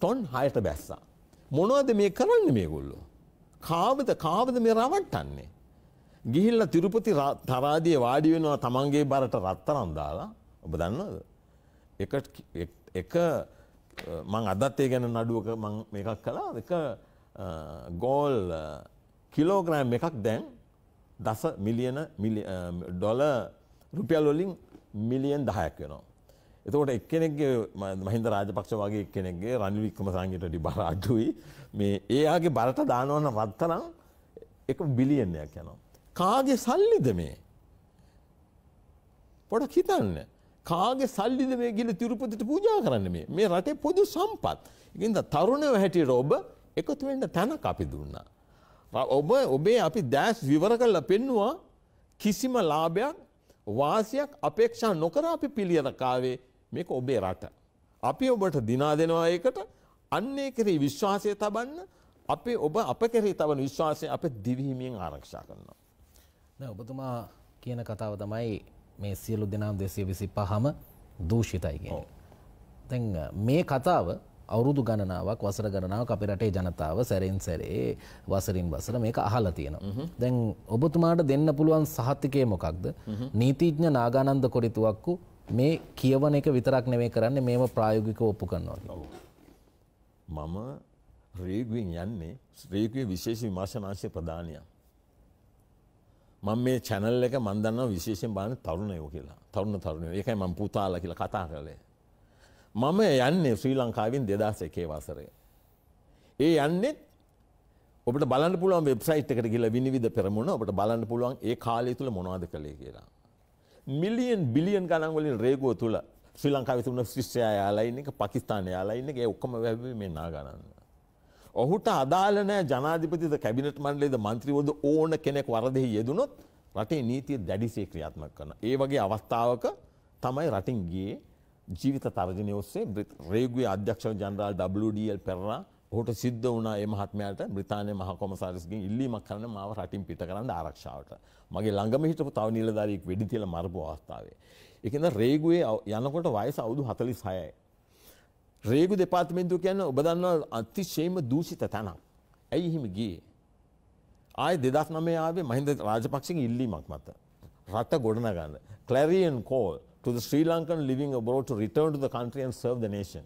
ටොන් 6ට බැස්සා. මොනවද මේ කරන්නේ මේගොල්ලෝ? කාවද කාවද මේ රවට්ටන්නේ? ගිහිල්ල තිරුපති තරාදිය වාඩි වෙනවා තමන්ගේ බරට රත්තරන් දාලා ඔබ දන්නද. එක මං අදත්තේ ගැන නඩුවක එකක් කලා එක ගෝල් කිලෝග්‍රෑම් එකක් දැන් දස මිලියන ඩොල රුපියල්ලොලින් මිලියන් දහයක් වෙනවා. එතකොට එක්කෙනෙක්ගේ මහින්ද රාජපක්ෂ වගේ කෙනෙක්ගේ රනිවික්කම සංගිටටි බර අඩුයි මේ ඒයාගේ බරට දානවන්න වත්තරම් එක බිලියන්නයක් යනවා. කාගේ සල්ලිද මේ? පොඩක් හිතන්න. කාගේ සල්ලිද මේ ගිල තිරුපතිට පූජා කරන්න මේ. මේ රටේ පොදු සම්පත්. ඉතින් තරුණව හැටියට ඔබ එකතු වෙන්න තැනක් අපි දුන්නා. ඔබ ඔබේ අපි දැස් විවර කරලා පෙන්නවා කිසිම ලාභයක් වාසියක් අපේක්ෂා නොකර අපි පිළියරකාවේ මේක ඔබේ රට. අපි ඔබට දිනා දෙනවා ඒකට අන්නේ කෙරේ විශ්වාසය තබන්න අපි ඔබ අප කෙරේ තබන විශ්වාසය අප දිවිහිමියෙන් ආරක්ෂා කරනවා. දැන් ඔබතුමා කියන කතාව තමයි මේ සියලු දෙනාම 225ම දූෂිතයි කියන්නේ. දැන් මේ කතාව අවුරුදු ගණනාවක් වසර ගණනාවක් අපේ රටේ ජනතාව සැරෙන් සැරේ වසරින් වසර මේක අහලා තියෙනවා. දැන් ඔබතුමාට දෙන්න පුළුවන් සහතිකය මොකක්ද? නීතිඥ නාගානන්ද කොරිතුවක්කු මේ කියවන එක විතරක් නෙමෙයි කරන්නේ මේව ප්‍රායෝගිකව ඔප්පු කරනවා. මම රේගුවෙන් යන්නේ රේගුවේ විශේෂ විමර්ශනාංශ ප්‍රධානියා. මම මේ චැනල් එක මන් දන්නවා විශේෂයෙන් බලන තරුණයෝ කියලා තරුණ තරුණයෝ ඒකයි මම පුතාලා කියලා කතා කළේ මම යන්නේ ශ්‍රී ලංකාවෙන් 2001 වසරේ ඒ යන්නේ ඔබට බලන්න පුළුවන් වෙබ්සයිට් එකට ගිහලා විනිවිද පෙරමුණ ඔබට බලන්න පුළුවන් ඒ කාලය තුල මොනවද කළේ කියලා මිලියන් බිලියන් ගණන් වලින් රේගුව තුල ශ්‍රී ලංකාවේ තිබුණ ශිෂ්‍ය යාලා ඉන්න එක පාකිස්තාන යාලා ඉන්න එක ඒ ඔක්කොම වැහුවේ මේ නා ගණන් ඔහුට අදාළ නෑ ජනාධිපතිද කැබිනට් මණ්ඩලේද මන්ත්‍රීවරුද ඕන කෙනෙක් වරදෙහි යෙදුනොත් රටේ නීතිය දැඩිසේ ක්‍රියාත්මක කරනවා. ඒ වගේ අවස්ථාවක තමයි රටින් ගියේ ජීවිත තර්ජනය ඔස්සේ රේගුවේ අධ්‍යක්ෂ ජනරාල් WDL පෙරරා ඔහුට සිද්ධ වුණා ඒ මහත්මයාට බ්‍රිතාන්‍ය මහ කොමසාරිස්ගෙන් ඉල්ලීමක් කරන මාව රටින් පිට කරන්න ආරක්ෂාවට. මගේ ළඟම හිටපු තව නිලධාරියෙක් වෙඩි තියලා මරපු අවස්ථාවේ. ඒකෙන්ද රේගුවේ යනකොට වයස අවුරුදු 46යි. රේගු දෙපාර්තමේන්තුව කියන්නේ ඔබ දන්නවා අතිශයින්ම දූෂිත තැනක්. ඇයි එහෙම ගියේ? ආයේ 2009 ආවේ මහින්ද රාජපක්ෂගේ ඉල්ලීමක් මත. රට ගොඩනගන්න. Clarion call to the Sri Lankan living abroad to return to the country and serve the nation.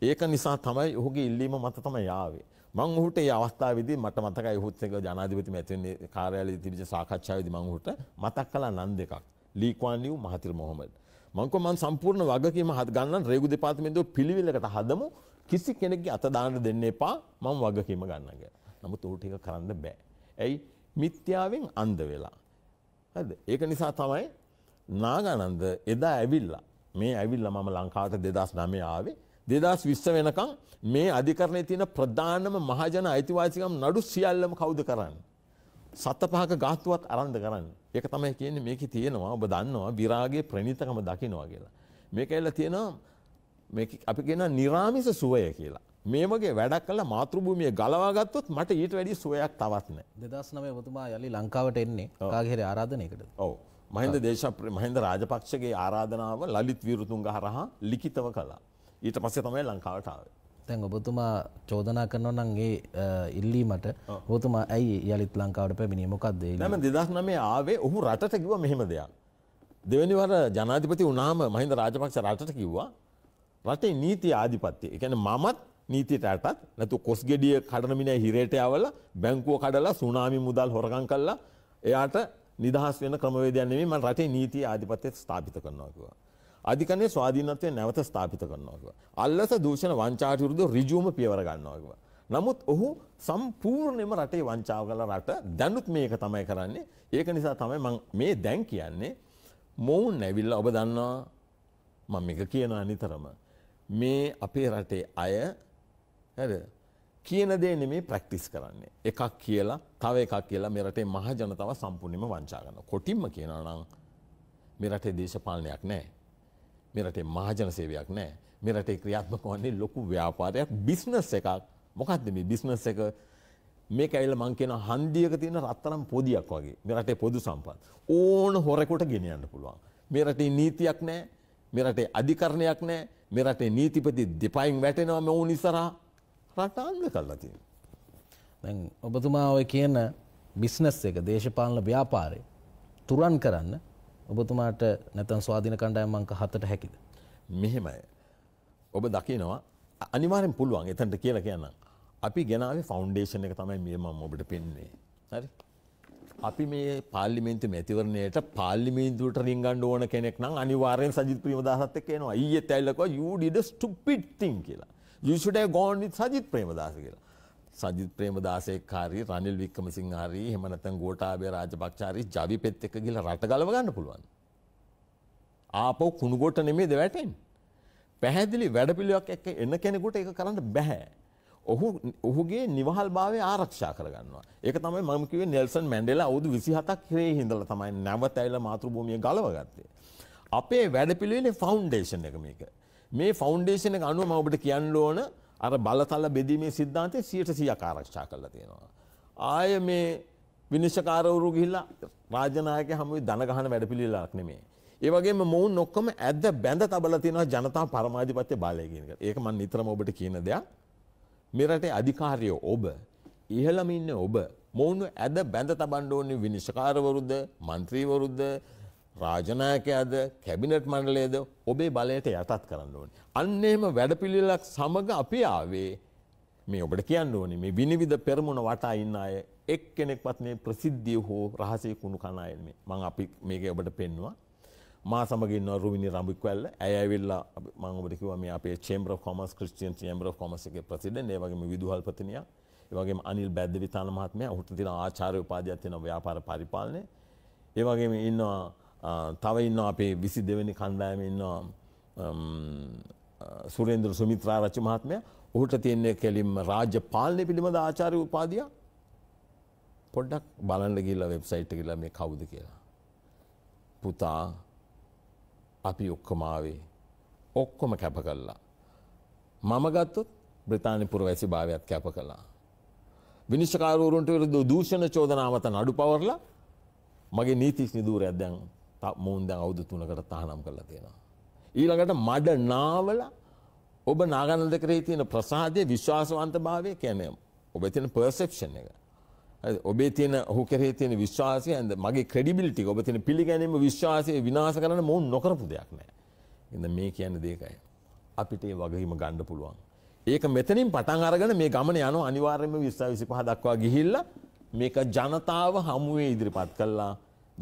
ඒක නිසා තමයි ඔහුගේ ඉල්ලීම මත තමයි ආවේ. මං ඔහුට ඒ අවස්ථාවේදී මට මතකයි ඔහුත් එක්ක ජනාධිපති මැතිවරණයේ කාර්යාලයේ තිබිච්ච සාකච්ඡාවේදී මං ඔහුට මතක් කළා නම් දෙකක්. ලී ක්වාන් ලියු මහතිර මොහොමඩ්. මංකොමන් සම්පූර්ණ වගකීම හත් ගන්න රේගු දෙපාර්තමේන්තුව පිළිවෙලකට හදමු කිසි කෙනෙක්ගේ අත දාන්න දෙන්න එපා මම වගකීම ගන්න කියලා. නමුත් ඌ ටික කරන්න බෑ. ඇයි? මිත්‍යාවෙන් අන්ධ වෙලා. හරිද? ඒක නිසා තමයි නාගානන්ද එදා ඇවිල්ලා මේ ඇවිල්ලා මම ලංකාවට 2009 ආවේ. 2020 වෙනකන් මේ අධිකරණයේ තියෙන ප්‍රධානම මහජන අයිතිවාසිකම් නඩු සියල්ලම කවුද කරන්නේ? සත පහක ගාස්තුවක් අරන්ද කරන්න. ඒක තමයි කියන්නේ මේකේ තියෙනවා ඔබ දන්නවා විරාගයේ ප්‍රණීතකම දකින්නවා කියලා. මේක ඇවිල්ලා තියෙනවා මේක අපි කියනවා निराமிස සුවය කියලා. මේ වගේ වැඩක් කළා මාතෘභූමිය ගලවා ගත්තොත් මට ඊට වැඩි සුවයක් තවත් නැහැ. 2009 ඔබතුමා යලි ලංකාවට එන්නේ කාගේ හරි ආරාධනයකටද? ඔව්. මහින්ද දේශ මහින්ද රාජපක්ෂගේ ආරාධනාව ලලිත් වීරතුංග හරහා ලිඛිතව කළා. ඊට පස්සේ තමයි ලංකාවට ආවේ. තැන් ඔබතුමා චෝදනා කරනවනන්ගේ ඉල්ලීමට හෝතුමා ඇයි යළිත් ලංකාවට පැමිණීම මොකක්දේ නම දෙදස් නමේ ආවේ ඔහු රට කිව මෙහෙම දෙයක්. දෙවැනිවර ජනාධිපති වනාම මහින්ද රාජපක්ෂ රටට කිව්වා රටේ නීති ආධිපත්තිය එකැන මමත් නීතියට ඇටත් නැතු කොස්ගෙඩිය කඩනමින හිරේට අවල බැංකුව කඩලා සුනාමි මුදල් හොරගන් කල්ලා එයාට නිදහස් වෙන ක්‍රමවේදයන්නේ මන් රටේ නීති ආධිපත්‍යය ස්ථාපිත කරනවාකිවා. අධිකරණයේ ස්වාධීනත්වය නැවත ස්ථාපිත කරනවා කිව්වා. අල්ලස දූෂණ වංචාවට විරුද්ධව ඍජුවම පියවර ගන්නවා කිව්වා. නමුත් ඔහු සම්පූර්ණයෙන්ම රටේ වංචාව කළ රට දැනුත් මේක තමයි කරන්නේ. ඒක නිසා තමයි මම මේ දැන් කියන්නේ මොවුන් ඇවිල්ලා ඔබ දන්නවා මම මේක කියනවා නිතරම. මේ අපේ රටේ අය හරි කියන දේ නෙමේ ප්‍රැක්ටිස් කරන්නේ. එකක් කියලා තව එකක් කියලා මේ රටේ මහජනතාව සම්පූර්ණයෙන්ම වංචා කරනවා. කොටින්ම කියනවා නම් මේ රටේ දේශපාලනයක් නැහැ. මේ රටේ මහජන සේවයක් නැහැ. මේ රටේ ක්‍රියාත්මක වන්නේ ලොකු ව්‍යාපාරයක් බිස්නස් එකක්. මොකද්ද මේ බිස්නස් එක? මේක ඇවිල්ලා මං කියන හන්දියක තියෙන රත්තරන් පොදියක් වගේ. මේ රටේ පොදු සම්පත්. ඕන හොරෙකුට ගෙනියන්න පුළුවන්. මේ රටේ නීතියක් නැහැ. මේ රටේ අධිකරණයක් නැහැ. මේ රටේ නීතිපති දෙපයින් වැටෙනවා මොවුන් ඉස්සරහා. රට අන්ධ කරලා තියෙනවා. දැන් ඔබතුමා ඔය කියන බිස්නස් එක දේශපාලන ව්‍යාපාරේ තුරන් කරන්න ඔබතුමාට නැතන් ස්වාධීන කණ්ඩායම් අංක හතට හැකිද. මෙහෙමයි. ඔබ දකිනවා අනිවාරෙන් පුළුවන් එතැන්ට කියල කියන්න. අපි ගෙනාව ෆෞන්ඩේෂන එක තමයි මියම ඔබට පෙන්නේ. හරි. අපි මේ පාලිමේන්තු මැතිවරණයට පාලිමේන්දුවට රිංගන්ඩ ඕන කෙනෙක් නම් අනිවාරයෙන් සජිත් ප්‍රීමදාසත් කියනවා ඊයේ ඇල්ලක යුඩිඩ ස්ටුපිට්තිං කියලා. යුෂට ගෝන්ඩිත් සජිත් ප්‍රේමදාස කියලා. සජිත් ප්‍රේමදාසේකාරී රනිල් වික්‍රමසිංහාරී එහෙම නැත්නම් ගෝඨාභය රාජපක්ෂාරී ජවිපෙත් එක්ක ගිහලා රට ගලව ගන්න පුළුවන්. ආපහු කුණුගොට නෙමෙයිද වැටෙන්නේ. පැහැදිලි වැඩපිළිවෙලක් එක්ක එන කෙනෙකුට ඒක කරන්න බෑ. ඔහු ඔහුගේ නිවහල්භාවය ආරක්ෂා කරගන්නවා. ඒක තමයි මම කිව්වේ නෙල්සන් මැන්ඩෙලා අවුරුදු 27ක් හිරේ ඉඳලා තමයි නැවත ඇවිල්ලා මාතෘභූමිය ගලවගත්තේ. අපේ වැඩපිළිවෙලේ ෆවුන්ඩේෂන් එක මේක. මේ ෆවුන්ඩේෂන් එක අනුව මම ඔබට කියන්න ඕන අර බලතල බෙදීමේ සිද්ධාන්තය සියට සියක් ආරක්ෂා කරලා තියෙනවා. ආය මේ විනිශ්චකාරවරු ගිහිල්ලා රාජනායක හමුවේ ධන ගහන වැඩපිළිවෙලක් නෙමෙයි. ඒ වගේම මොවුන් ඔක්කොම ඇද්ද බැඳ තබලා තියෙනවා ජනතා පරමාධිපත්‍ය බලය කියන එක. ඒක මම නිතරම ඔබට කියන දෙයක්. මෙරටේ අධිකාරියෝ ඔබ ඉහළම ඉන්න ඔබ මොවුන් ඇද බැඳ තබන්න ඕනේ විනිශ්චකාරවරුද, മന്ത്രിවරුද, රාජනායකයද කැබිනට් මණ්ඩලේද ඔබේ බලයට යටත් කරන්න ඕනි. අන්න එහෙම වැඩපිළිවෙලක් සමග අපි ආවේ මේ ඔබට කියන්න ඕනේ මේ විනිවිද පෙරමුණ වටා ඉන්න අය එක්කෙනෙක්වත් මේ ප්‍රසිද්ධිය හෝ රහසේ කුණු කන අය නෙමෙයි. මම අපි මේක ඔබට පෙන්නවා. මා සමග ඉන්නවා රුවිනි රඹික්වැල්ල. ඇය ඇවිල්ලා මම ඔබට කිව්වා මේ අපේ Chamber of Commerce Christian Chamber of Commerce එකේ ප්‍රසිඩන්ට්, ඒ වගේම විදුහල්පතිනියක්, ඒ වගේම අනිල් බැද්දවිතාන මහත්මයා, ඔහුට තියෙන ආචාර්ය උපාධියක් තියෙනවා ව්‍යාපාර පරිපාලනයේ. ඒ වගේම ඉන්නවා තව ඉන්න අපේ විසි දෙවැනි කණ්ඩායම ඉන්නවා සුරේන්ද්‍ර සුමිත්‍රා රච්ච මහත්මය ඔහුට තියන්නේ කෙලින්ම රාජ්‍ය පාලනය පිළිබඳ ආචාරය උපාදිය පොඩ්ඩක් බලන්න ගිල්ල වෙබ්සයිට් කියලා මේ කවුද කියලා. පුතා අපි ඔක්කොමාවේ ඔක්කොම කැප කල්ලා. මම ගත්තොත් බ්‍රතාානි පුර වැසි භාවයක් කැප කලා. විනිශ්කාරවරුන්ට විරද දූෂණ චෝදනාවත නඩු පවරලා මගේ නීතිස් නිදූර ඇදැන් මූන්ද අවුදු තුනකට තහනම් කරලා තියෙනවා. ඊළඟට මඩ නාවල ඔබ නාගනද කරේ තියෙන ප්‍රසාදය විශ්වාසවන්ත භාවය කැනය ඔබ තින පර්සෙප්ෂන් එක. ඔබේ තියෙන හු කරේ තියෙන විශ්වාසය ඇද මගේ ක්‍රඩිබිලිටි ඔබ තින පිළිගැනීම විශ්වාසය විනාස කරන මොවන් නොකරපු දෙයක් නෑ. එන්න මේ කියන්න දේකයි. අපිට ඒ වගහීම ගණ්ඩ පුළුවන්. ඒක මෙතනින් පටන් අරගෙන මේ ගමන යන අනිවාර්යම විශ්වාවිසි පහ දක්වා ගිහිල්ල මේක ජනතාව හමුවේ ඉදිරිපත් කල්ලා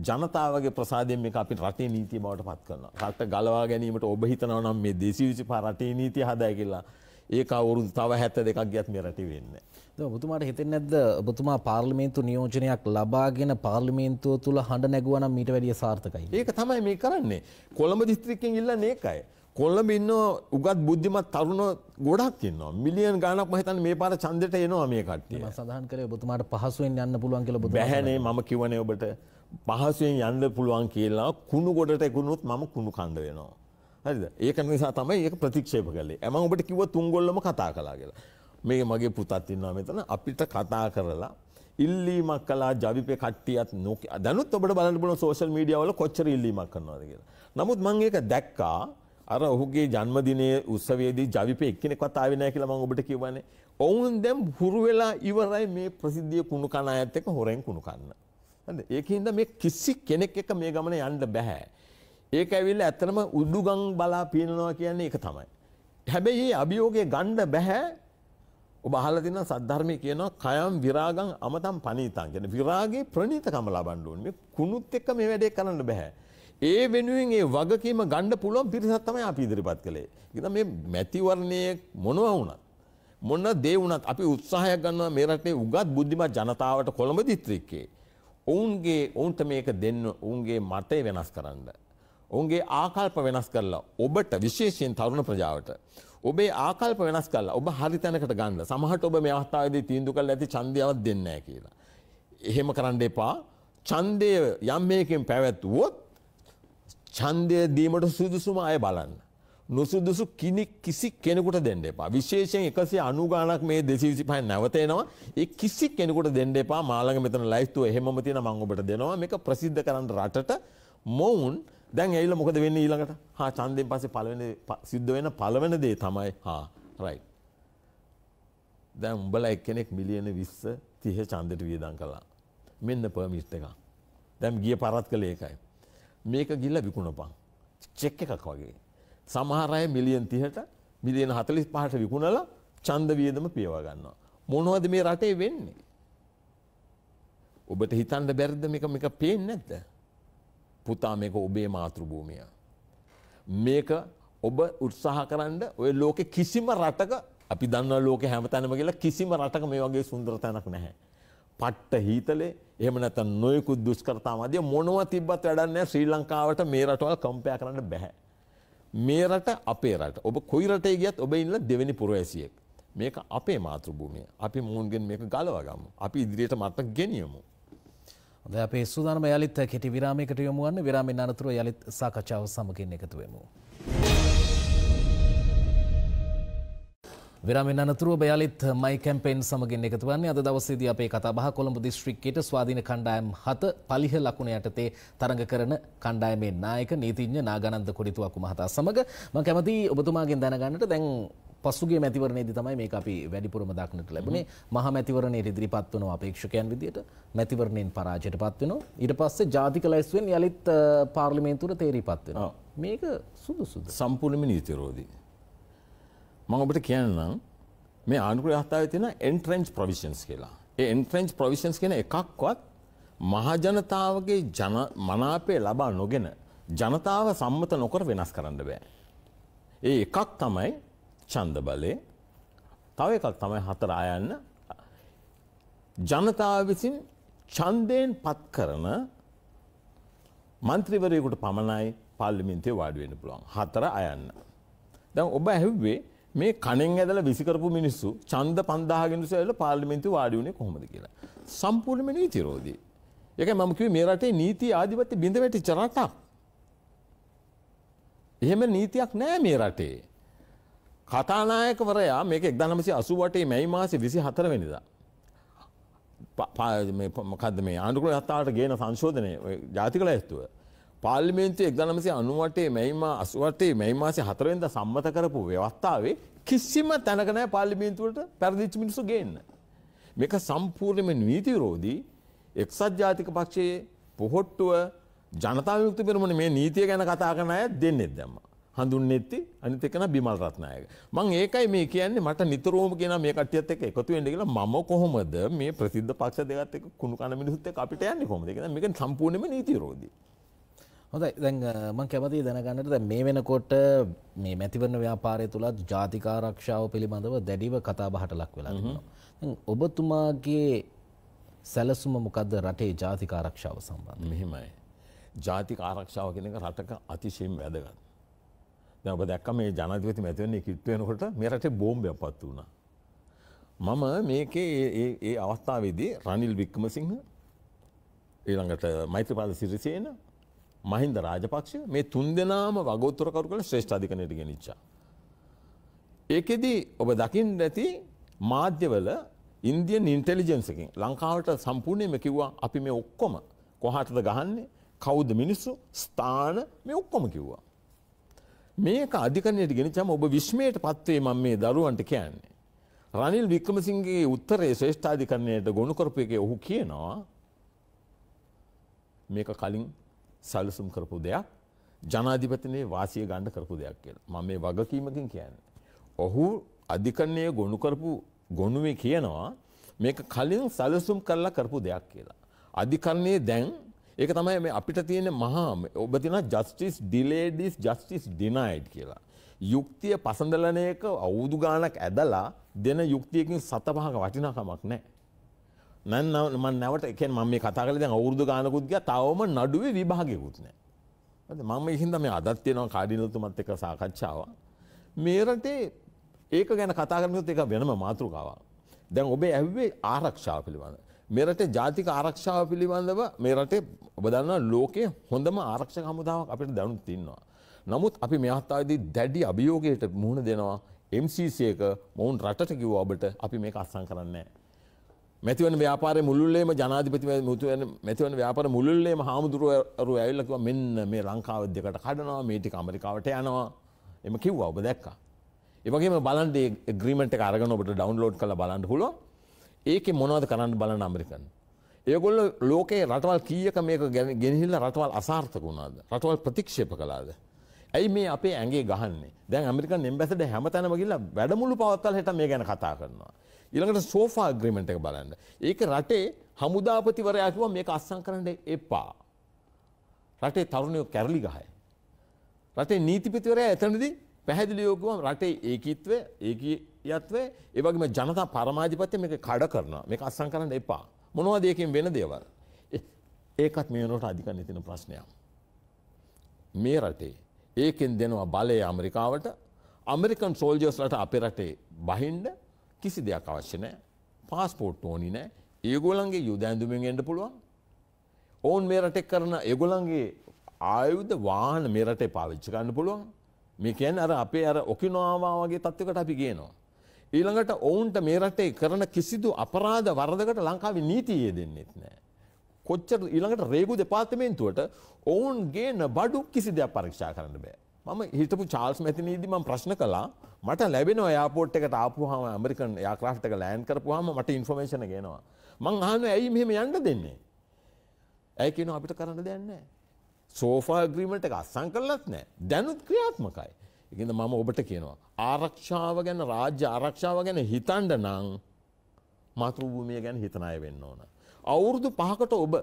ජනතාවගේ ප්‍රසාදයෙන් මේක අපිට රටේ නීතිය බවට පත් කරනවා. රට ගලවා ගැනීමට ඔබ හිතනවා නම් මේ 225 රටේ නීතිය හදයි කියලා. ඒක අවුරුදු තව 72ක් ගියත් මේ රටේ වෙන්නේ නැහැ. ඔබතුමාට හිතෙන්නේ නැද්ද ඔබතුමා පාර්ලිමේන්තු නියෝජනයක් ලබාගෙන පාර්ලිමේන්තුව තුල හඬ නැගුවා නම් ඊට වැඩිය සාර්ථකයි. ඒක තමයි මේ කරන්නේ. කොළඹ දිස්ත්‍රික්කයෙන් ඉල්ලන්නේ ඒකයි. කොල්ලඹ ඉන්න උගත් බුද්ධිමත් තරුණ ගොඩක් ඉන්න මිලියන් ගානක් මහිතන් මේ පාර චන්දට එනවා මේ කට්ටිය සඳහන් කරේ ඔබතුමාට පහසුවෙන් යන්න පුළුවන් කියලා බැහැනේ මම කිවනේ ඔබට පහසුවෙන් යන්න පුළුවන් කියලා කුණු ගොඩට එකුණුත් මම කුණු කන්ද වෙනවා. හරිද ඒක නිසා තමයි ඒක ප්‍රතික්ෂේප කළේ එම ඔබට කිව තුන්ගොල්ලම කතා කලා කියලා මේ මගේ පුතත් ඉන්නවා මෙතන අපිට කතා කරලා ඉල්ලීමක් කලා ජවිපේ කට්ටියත් නොක දැනුත් ඔබට බලන්න බුණ සෝෂල් මීඩියවල කොච්චර ඉල්ලීමක් කරනවාද කියලා නමුත් මං ඒක දැක්කා අර ඔහුගේ ජන්මදිනයේ උත්සවයේදී ජවිපේ එක්කෙනෙක්වත් ආවේ නැහැ කියලා මම ඔබට කියවනේ ඔවුන් දැන් හුරු වෙලා ඉවරයි මේ ප්‍රසිද්ධිය කුණු කන අයත් එක්ක හොරෙන් කුණු කන්න ඒකහින්ද මේ කිසි කෙනෙක් එක මේ ගමන යන්න බැහැ. ඒක ඇවිල්ලා ඇත්තටම උඩුගම් බලා පිනනවා කියන්නේ ඒක තමයි. හැබැයි මේ අභියෝගේ ගන්න බැහැ. ඔබ අහලා තියෙනවා සද්ධර්මයේ කියනවා කයම් විරාගං අමතම් පනීතං කියන විරාගේ ප්‍රණීතකම ලබන්න ඕනේ. මේ කුණුත් එක්ක මේ වැඩේ කරන්න බෑ. ඒ වෙනුවෙන් ඒ වගකීම ගන්න පුළුවන් පිරිසක් තමයි අපි ඉදිරිපත් කළේ. ඒක මේ මැතිවරණයේ මොනවා වුණත් මොන දේ වුණත් අපි උත්සාහයක් ගන්නවා මේ රටේ උගත් බුද්ධිමත් ජනතාවට කොළඹ දිස්ත්‍රික්කයේ ඔවුන්ගේ ඔවුන්ට මේක දෙන්න ඔවුන්ගේ මතය වෙනස් කරන්න. ඔවුන්ගේ ආකල්ප වෙනස් කරලා ඔබට විශේෂයෙන් තරුණ ප්‍රජාවට. ඔබේ ආකල්ප වෙනස් කරලා ඔබ හරි තැනකට ගන්න සමහට ඔබ මේ අවස්ථාවේදී තීන්දුව කරලා ඇති ඡන්දයවත් දෙන්නේ නැහැ කියලා. එහෙම කරන්න එපා. ඡන්දය යම් මේකෙන් පැවැත්වුවොත් ඡන්දය දීමට සුදුසුම අය බලන්න. නොසුදුසු කිනික් කිසි කෙනෙකුට දෙන්න එපා. විශේෂයෙන් 190 ගණක් මේ 225 නැවතේනවා. ඒ කිසි කෙනෙකුට දෙන්න එපා. මාළඟ මෙතන ලයිස්තුව එහෙමම තියෙන මම ඔබට දෙනවා. මේක ප්‍රසිද්ධ කරන්න රටට මොවුන් දැන් ඇවිල්ලා මොකද වෙන්නේ ඊළඟට? හා ඡන්දයෙන් පස්සේ පළවෙනි සිද්ධ වෙන පළවෙනි දේ තමයි හා රයිට්. දැන් උඹලා එක්කෙනෙක් මිලියන 20 30 ඡන්දෙට වියදම් කළා. මෙන්න පර්මිට් එක. දැන් ගිය පරත් කළේ ඒකයි. මේක ගිහිල්ලා විකුණපන්. චෙක් එකක් වගේ. සමහර අය මිලියන් 30ට මිලියන 45ට විකුණලා ඡන්ද වියදම පියව ගන්නවා. මොනවද මේ රටේ වෙන්නේ? ඔබට හිතන්න බැරිද මේක මේක පේන්නේ නැද්ද? පුතා මේක ඔබේ මාතෘ භූමිය. මේක ඔබ උත්සාහ කරන්න ඔය ලෝකෙ කිසිම රටක අපි දන්නවා ලෝකෙ හැමතැනම කියලා කිසිම රටක මේ වගේ සුන්දර තැනක් නැහැ. පට්ට හීතලේ එහෙම නැත්නම් නොයෙකුත් දුෂ්කරතා මැද මොනවා තිබ්බත් වැඩක් නැහැ ශ්‍රී ලංකාවට මේ රටවල් කම්පයා කරන්න බෑ. මේ රට අපේ රට ඔබ කොයි රටේ ගියත් ඔබ ඉන්න දෙවෙනි පුරවැසියෙක්. මේක අපේ මාතෘභූමිය. අපි මූන්ගෙන් මේක ගලවගමු. අපි ඉදිරියට මට්ටක් ගෙනියමු. හොඳයි අපේ සූදානම යලිත් කෙටි විරාමයකට යොමු වන්න විරාමෙන් අනතුරුව යලිත් සාකච්ඡාව සමගින් එකතු වෙමු. වෙරමෙන් අනතුරුව බයාලිත් මයි කැම්පේන් සමගින් එකතු වන්නේ අද දවසේදී අපේ කතා බහ කොළඹ දිස්ත්‍රික්කයට ස්වාධීන කණ්ඩායම් 7 පලිහ ලකුණ යටතේ තරඟ කරන කණ්ඩායමේ නායක නීතිඥ නාගානන්ද කොඩිතුවක්කු මහතා සමග මම කැමතියි ඔබතුමාගෙන් දැනගන්නට දැන් පසුගේ මැතිවරණයේදී තමයි මේක අපි වැඩිපුරම දක්නට ලැබුණේ මහා මැතිවරණයේ ඉදිරිපත් වෙන අපේක්ෂකයන් විදියට මැතිවරණයෙන් පරාජයටපත් වෙනවා ඊට පස්සේ ජාතික ලැයිස්තුවෙන් යලිත් uh, පාර්ලිමේන්තුවට තේරීපත් වෙනවා මේක සුදුසුද සම්පූර්ණම නීති විරෝධී මම ඔබට කියන්නම් මේ ආණ්ඩුක්‍රම අවස්ථාවේ තියෙන එන්ට්‍රෙන්ච් ප්‍රොවිෂන්ස් කියලා. ඒ එන්ට්‍රෙන්ච් ප්‍රොවිෂන්ස් කියන එකක්වත් මහජනතාවගේ ජන මනාපය ලබා නොගෙන ජනතාව සම්මත නොකර වෙනස් කරන්න බෑ. ඒ එකක් තමයි ඡන්ද බලය. තව එකක් තමයි හතර ආයන්න ජනතාව විසින් ඡන්දයෙන් පත් කරන മന്ത്രിවරයෙකුට පමණයි පාර්ලිමේන්තුවේ වාඩි වෙන්න පුළුවන්. හතර අයන්න. දැන් ඔබ ඇහුවේ මේ කණෙන් ඇදලා විසිකරපු මිනිස්සු ඡන්ද 5000 ගෙන් ඉස්සෙල්ලා පාර්ලිමේන්තුවේ වාඩි වුණේ කොහොමද කියලා. සම්පූර්ණයෙන්ම නීති විරෝධී. ඒකයි මම කිව්වේ මේ රටේ නීති ආධිපත්‍ය බිඳ වැටිච්ච රටක්. එහෙම නීතියක් නෑ මේ රටේ. කතානායකවරයා මේක 1988 මැයි මාසේ 24 වෙනිදා මොකද්ද මේ ආණ්ඩුක්‍රම හත්තාවට ගේන සංශෝධනය ජාතික ලැයිස්තුව පාර්ලිමේන්තුව එක්දනමසේ අනුවටේ මැයිමා අසුවටේ මැයිමාසේ හතරවෙද සම්මත කරපු ව්‍යවස්ථාවේ කිසිම තැනකනෑ පාර්ලිමේන්තුවට පැරදිච් මිනිසු ගේන්න. මේක සම්පූර්ණයම නීතිරෝධී එක්සත් ජාතික පක්ෂයේ පොහොට්ටුව ජනතාවයුක්ත පෙරමණ මේ නීතිය ගැන කතා කරන අය දෙන්නෙත් දැම්ම. හඳුන්නෙත්ති අනිත එකන බිමල් රත්නායක. මං ඒකයි මේ කියන්නේ මට නිතරෝම කියෙන මේ කටියත් එක එකතු වෙන්න කියලා මම කොහොමද මේ ප්‍රසිද්ධ පක්ෂ දෙකත් එක කුණු කන මිනිසුත් අපිට යන්නේ කොමද කියන මේක සම්පූර්ණයම නීතිරෝධී. හොඳයි දැන් මං කැමති දැනගන්නට දැන් මේ වෙනකොට මේ මැතිවරණ ව්‍යාපාරය තුලත් ජාතික ආරක්ෂාව පිළිබඳව දැඩිව කතා බහට ලක් වෙලා තිබෙනවා. දැන් ඔබතුමාගේ සැලසුම මොකද්ද රටේ ජාතික ආරක්ෂාව සම්බන්ධයෙන්? මෙහෙමයි. ජාතික ආරක්ෂාව කියන එක රටක අතිශයින් වැදගත්. දැන් ඔබ දැක්කම මේ ජනාධිපති මැතිවරණේ කිට්ටු වෙනකොට මේ රටේ බෝම්බයක් පත්තු වුණා. මම මේකේ ඒ ඒ අවස්ථාවේදී රනිල් වික්‍රමසිංහ ඊළඟට මෛත්‍රීපාල සිරිසේන මහින්ද රාජපක්ෂ මේ තුන් දෙනාම වගෝත්තරකරු කළ ශ්‍රේෂ්ඨ අධිකනයට ගෙනනිච්චා. ඒකෙදී ඔබ දකිින් නැති මාධ්‍යවල ඉන්දියන් ඉන්ටෙලිජන්සකින් ලංකාවට සම්පූර්ණයම කිව්වා අපි මේ ඔක්කොම කොහටද ගහන්නේ කෞද්ද මිනිස්සු ස්ථාන මේ ඔක්කොම කිව්වා. මේක අධිකනයට ගෙනචම ඔබ විශ්මයට පත්වේ මං මේ දරුවන්ට කියන්නේ. රනිල් වික්‍රමසින්ගේ උත්තරේ ශ්‍රේෂ්ඨාධිකරණයට ගොුණු කරපය එක ඔහු කියනවා මේක කලින් සැලසුම් කරපු දෙයක් ජනාධිපතිනේ වාසිය ගණ්ඩ කරපු දෙයක් කියලා මම මේ වගකීමකින් කියන්න. ඔහු අධිකරණය ගොුණු කරපු ගොනුවේ කියනවා මේක කලින් සැලසුම් කරලා කරපු දෙයක් කියලා. අධිකරණයේ දැන් ඒක තමයි මේ අපිට තියෙන මහාම ඔබතින ජස්ටිස් ඩිලේඩිස් ජස්ටිස් ඩිනයිඩ් කියලා. යුක්තිය පසඳලන එක අවුදු ගානක් ඇදලා දෙන යුක්තියකින් සත පහක වටිනාකමක් නෑ. මන් නැවට එක මම මේ කතා කල දැන් අවුරුදු ගානකුත්ග තවම නඩුවේ විභාගයකුත් නෑ. මම හින්ද මේ අදත්තියනවා කාඩිනලතුමත් එක සාකච්ඡාව. මේරටේ ඒක ගැන කතාගරමයොත් එක වෙනම මාතෘකාවා. දැන් ඔබේ ඇවේ ආරක්ෂාව පිළිබඳ. මෙරට ජාතික ආරක්ෂාව පිළිබඳව මේරටේ ඔබදන්න ලෝකයේ හොඳම ආරක්ෂ හමුදාවක් අපිට දැනුත් තින්නවා. නමුත් අපි මෙහත්තාදී දැඩි අභියෝගයට මුහුණ දෙනවා MCC එක මොවුන් රටට කිව්ව ඔබට අපි මේ අත්සං කරන්නේ. මැතිවන ව්‍යාපාර මුල්ලේම ජනාධිපති මුතුවන මැතිවන ව්‍යාපර මුල්ලේම හාමුදුරුවරු ඇල්ලකව මෙන්න මේ ලංකාව දෙකට කඩනවා මේටි අමරිකාවට යනවා එම කිව්ව ඔබ දැක්කා. එමගේම බලන්ට ග්‍රීමට අරගන ඔබට ඩවන්ලෝඩ් කළ බලන්න හුල ඒක මොනවද කරන්න බලන අමරිකන්. ඒගොල්ල ලෝකයේ රටවල් කියක මේක ගැන ගෙනහිල්ල රටවල් අසාර්ථක වුණාද රටවල් ප්‍රතික්ෂේප කලාද. ඇයි මේ අපේ ඇගේ ගහන්නේ දැන් අමරික නිම්බැසට හැමතැනමගල්ලා වැඩමුළු පවත්තල් හට මේ ගැන කතා කරනවා. ඊළඟට සෝෆා ඇග්‍රීමන්ට් එක බලන්න. ඒක රටේ හමුදාපතිවරයා කිව්වා මේක අත්සන් කරන්න එපා. රටේ තරුණයෝ කැරලි ගහයි. රටේ නීතිපතිවරයා එතනදී පැහැදිලිව කිව්වා රටේ ඒකීත්වය, ඒකීයත්වය, ඒ වගේම ජනතා පරමාධිපත්‍ය මේක කඩ කරනවා. මේක අත්සන් කරන්න එපා. මොනවද ඒකෙන් වෙන දේවල්? ඒකත් මේ වෙනකොට අධිකරණයේ තියෙන ප්‍රශ්නයක්. මේ රටේ ඒකෙන් දෙනවා බලය ඇමරිකාවට ඇමරිකන් සෝල්ජර්ස්ලට අපේ රටේ බහින්ඩ කිසි දෙයක් අවශ්‍ය නෑ පාස්පෝට් ඕනි නෑ ඒගොලන්ගේ යුද ඇඳුමෙන් එන්ඩ පුළුවන් ඔවුන් මේ රටෙක් කරන ඒගොලන්ගේ ආයුධ වාහන මේ රටේ පාවිච්චි ගන්න පුළුවන් මේ කියන්නේ අර අපේ අර ඔකිනෝවා වගේ තත්ත්වයකට අපි ගේනවා ඊළඟට ඔවුන්ට මේ රටේ කරන කිසිදු අපරාධ වරදකට ලංකාවේ නීතියේ දෙන්නෙත් නෑ කොච්චර ඊළඟට රේගු දෙපාර්තමේන්තුවට ඔවුන් ගේන බඩු කිසි දෙයක් පරීක්ෂා කරන්න බෑ මම හිටපු චාල්ස් මැතිනීදි ම ප්‍රශ්න කලා මට ලැබෙන යාපෝට් එකට ආපුහම ඇමරිකන් යාක්‍රාට්ක ලෑන් කරපුහම මට ඉන්ෆර්මේෂන ගෙනවා මං හන ඇයි මෙහෙම යන්න දෙන්නේ ඇයි කියන අපිට කරන්න දෙන්න සෝෆා ග්‍රීමට එක අස්සං කරලත් නෑ දැනුත් ක්‍රියාත්මකයි එකද මම ඔබට කියනවා ආරක්ෂාව ගැන රාජ්‍ය ආරක්ෂාව ගැන හිතන්ඩ නං මතුරභූමිය ගැන හිතනය වෙන්න ඕන අවුරුදු පහකට ඔබ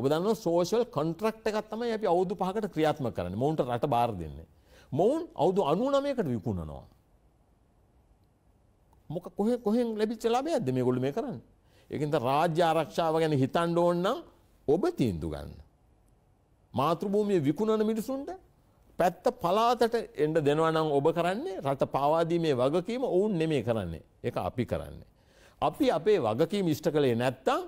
ඔබ දන්න සෝෂල් කොන්ට්‍රක්ට එකත්තම ඇි අවුදු පහකට ක්‍රියාත්ම කරන මොන්ට රට බාර දෙන්නේ මොවුන් අවුදු අනුනමයකට විකුණනවා. මොක කොහ කොහෙන් ලැබිච්ච ලාභයක්ද මේ ගොල්ලෝ මේ කරන්නේ? ඒකින්ද රාජ්‍ය ආරක්ෂාව ගැන හිතන්න ඕන නම් ඔබ තීන්දුව ගන්න. මාතෘභූමිය විකුණන මිනිසුන්ට පැත්ත පලාතට එන්න දෙනවා නම් ඔබ කරන්නේ රට පාවා දීමේ වගකීම ඔවුන් නෙමෙයි කරන්නේ. ඒක අපි කරන්නේ. අපි අපේ වගකීම ඉෂ්ට කළේ නැත්තම්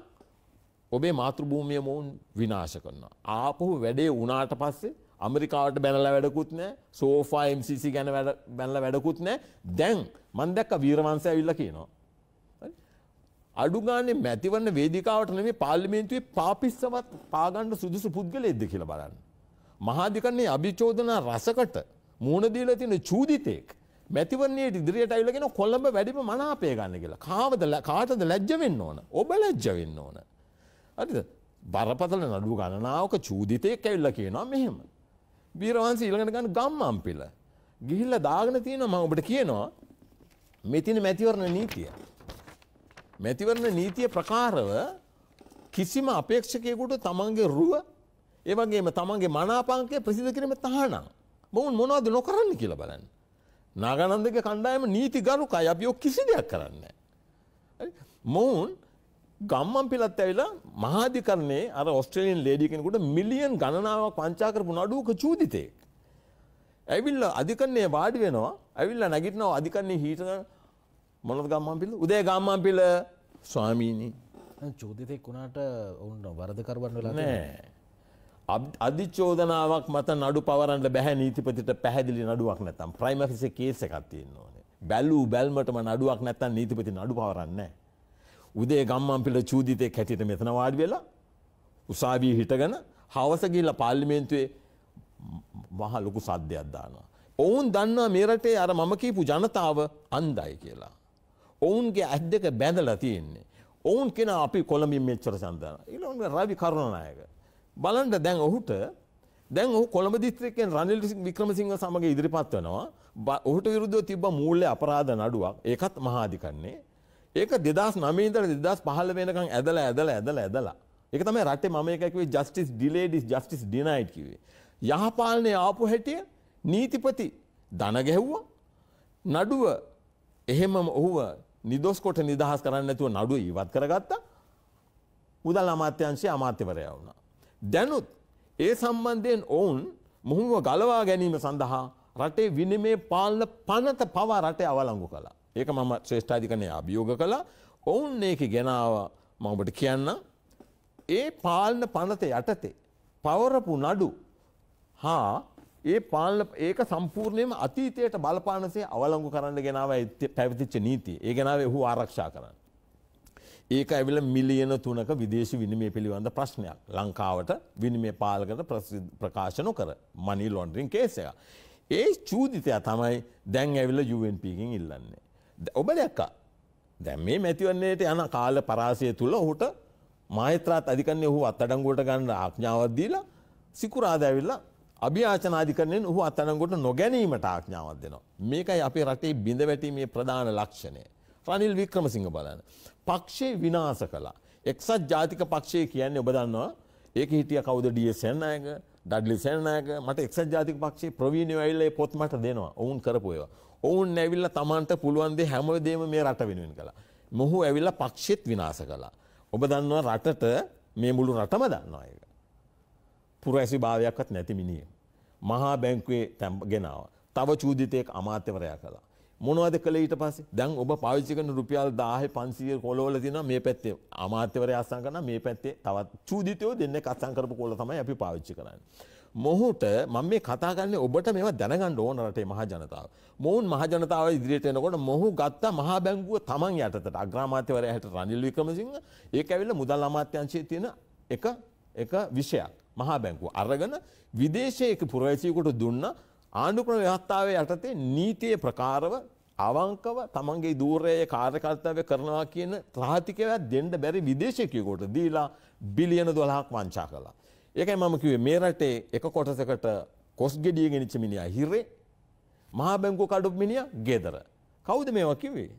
ඔබේ මාතෘභූමිය මොවුන් විනාශ කරනවා. ආපහු වැඩේ වුණාට පස්සේ අමරිකාට බැනල වැඩකුත් නෑ සෝෆා MCC ගැන බැනල වැඩකුත් නෑ දැන් මන් දැක්ක වීරවන්සය විල්ල කියනවා. අඩුගානේ මැතිවන්න වේදිකාවට නෙමේ පාර්ලිමේන්තුවේ පාපිස්සවත් පාගණ්ඩ සුදුසු පුද්ගලයෙක්ද කියලා බලන්න. මහාධිකරණයේ අභිචෝදනා රසකට මූණ දීලා තියෙන චූදිතෙක් මැතිවරණයේ ඉදිරියට අවිලගෙන කොළඹ වැඩිම මනාපය ගන්න කියලා. කාවද කාටද ලැජ්ජ වෙන්න ඕන? ඔබ ලැජ්ජ වෙන්න ඕන. හරිද? බරපතල නඩුව ගණනාවක චූදිතෙක් ඇවිල්ලා කියනවා මෙහෙම. බීරවහන්සේ ඊළඟට ගන්න ගම්මම්පිල. ගිහිල්ලා දාගෙන තියෙනවා මම ඔබට කියනවා මෙතින මැතිවරණ නීතිය. මැතිවරණ නීතිය ප්‍රකාරව කිසිම අපේක්ෂකයෙකුට තමන්ගේ රුව ඒ වගේම තමන්ගේ මනාපංකය ප්‍රසිද්ධ කිරීම තහනම්. මොවුන් මොනවද නොකරන්න කියලා බලන්න. නාගනන්දගේ කණ්ඩායම නීති ගරුකයි අපි ඔක් කිසි දෙයක් කරන්න. මොවුන් ගම්මන් පිලත් ඇවිලා මහාධිකරන්නේ අර ඔස්ට්‍රේලියන් ලේඩිය කෙනෙකුට මිලියන් ගණනාවක් වංචා කරපු නඩුවක චූදිතයෙක්. ඇවිල්ලා අධිකරණයේ වාඩි වෙනවා. ඇවිල්ලා නැගිටිනවා අධිකරණයේ හීටන මොනවද ගම්මන් පිල? උදේ ගම්මන් පිල ස්වාමීනි. චූදිතෙක් වුණාට ඔවුන් වරදකරුවන් වෙලා නෑ. අධිචෝදනාවක් මත නඩු පවරන්න බැහැ නීතිපතිට පැහැදිලි නඩුවක් නැතම් ප්‍රයිමෆිසේ කේස එකක් තියෙන්න ඕනේ. බැලූ බැල්මටම නඩුවක් නැත්තම් නීතිපති නඩු පවරන්නේ නැහැ. උදේ ගම්මන්පිට චූදිතය ඇතිත මෙතන වාඩි වෙලා උසාවී හිටගන හවසගිල්ල පාල්ලිමේන්තුවේ මහ ලොකු සද්ධයක් දානවා. ඔවුන් දන්නා මේරටේ අර මම කීපු ජනතාව අන්දයි කියලා. ඔවුන්ගේ ඇත් දෙක බැඳලා තියෙන්නේ. ඔවුන් කෙන අපි කොළඹින් මෙච්චර සඳන. ඉලොන් රවි කරුණනායක. බලන්ට දැන් ඔහුට දැන් ඔහු කොළඹ දිස්ත්‍රික්කෙන් රනිල් වික්‍රමසිංහ සමග ඉදිරිපත් වෙනවා. ඔහුට විරුද්ධව තිබ්බ මූල්‍ය අපරාධ නඩුවක්. ඒකත් මහාධිකන්නේ. ඒක දෙදස් නමීතර දෙදස් පහල වෙනකං ඇදල ඇදල ඇදල ඇදලා එක තමයි රටේ මම එකකිවේ ජස්ටිස් ඩිලේඩිස් ජස්ටිස් ඩිනයිට් කිවේ. යහපාලනය ආපු හැටිය නීතිපති දන ගැහ්වා නඩුව එහෙම ඔහුව නිදොස්කොට නිදහස් කරන්න ඇතුව නඩුව ඉවත් කරගත්තා මුදල් අමාත්‍යංශය අමාත්‍යවරය වුණ. දැනුත් ඒ සම්බන්ධයෙන් ඔවුන් මුහුව ගලවා ගැනීම සඳහා රටේ විනිමේ පාලන පනත පවා රටේ අවලංගු කලා. ඒක මම ශ්‍රේෂ්ඨාධිකනය අභියෝග කලා ඔවුන් ඒක ගෙනාව මඔබට කියන්න ඒ පාලන පනත යටතේ පවරපු නඩු හා ඒ පාල ඒක සම්පූර්ණයම අතීතයට බලපානසේ අවලංගු කරන්න ගෙනාව පැවිතිච්ච නීති ඒ ගෙනාව හු ආරක්ෂා කරන්න. ඒක ඇවිල මිලියන තුනක විදේශ විනිමය පිළිබඳ ප්‍රශ්නයක් ලංකාවට විනිමය පාලකට ප්‍රකාශන කර මනි ලොන්ඩරින් කේසය. ඒ චූදිතය තමයි දැන් ඇවිල UNPකින් ඉල්ලන්නේ. ඔබ දැක්කා දැන් මේ මැතිවන්නේට යන කාල පරාසය තුළ ඔහුට මාහිත්‍රාත් අධිකන්නේ ඔහු අත්තඩංගුවට ගන්න ආඥාවක් දීලා සිකුරාද ඇවිල්ලා අභියාචනාධිකරණයෙන් ඔහු අත්තඩංගුවට නොගැනීමට ආඥාවක් දෙනවා. මේකයි අපේ රටේ බිඳ වැටීමේ ප්‍රධාන ලක්ෂණය. රනිල් වික්‍රමසිංහ බලන්න. පක්ෂේ විනාශ කළා. එක්සත් ජාතික පක්ෂය කියන්නේ ඔබ දන්නවා ඒක හිටිය කවුද ඩියස් සෙන්නායක, ඩඩ්ලි සෙන්නායක මට එක්සත් ජාතික පක්ෂයේ ප්‍රවීණයෝ ඇවිල්ලා ඒ පොත් මට දෙනවා. ඔවුන් කරපු ඒවා. ඔවුන් ඇවිල්ල තමන්ට පුළුවන්දේ හැමදේම මේ රට වෙනුවෙන් කලා. මොහු ඇවිල්ල පක්ෂෙත් විනාස කලා. ඔබ දන්නවා රටට මේ මුළු රටම දන්නවා එක. පුර ඇසි භාවයක්වත් නැති මිනිිය. මහා බැංකුවේ තැම් ගෙනාව. තව චූදිතයෙක් අමාත්‍යවරයා කලා. මොනවද කළ ඊට පස්සේ දැන් ඔබ පාවිච්චිකන රුපියල් දාහය පන්සිය කොලෝල තින මේ පැත්තේ අමාත්‍යවර අසං කන මේ පැත්තේ තවත් චූදිතයෝ දෙන්න අත්සංකරපු කොල තමයි අපි පාවිච්චි කරන්න. මොහුට මම මේ කතා කරන්නේ ඔබට මේවා දැනගන්න ඕන රටේ මහා ජනතාව. මොවුන් මහා ජනතාව ඉදිරියට එනකොට මොහු ගත්ත මහා බැංකුව තමන් යටතට අග්‍රාමාත්‍යවරයා හැට රනිල් වික්‍රමසිංහ ඒක ඇවිල්ලා මුදල් අමාත්‍යාංශයේ තියෙන එක එක විෂයක්. මහා බැංකුව අරගෙන විදේශයක පුරවැසියෙකුට දුන්න ආණ්ඩුක්‍රම ව්‍යවස්ථාවේ යටතේ නීතියේ ප්‍රකාරව අවංකව තමන්ගේ දූරයේ කාර්යකර්තවය කරනවා කියන ත්‍රාතිකයක් දෙන්න බැරි විදේශකයෙකුට දීලා බිලියන 12ක් වංචා කළා. ඒකයි මම කිව්වේ මේ රටේ එක කොටසකට කොස් ගෙඩිය ගෙනිච්ච මිනිහා හිරේ මහා බැංකුව කඩපු මිනිහා ගෙදර. කවුද මේවා කිව්වේ?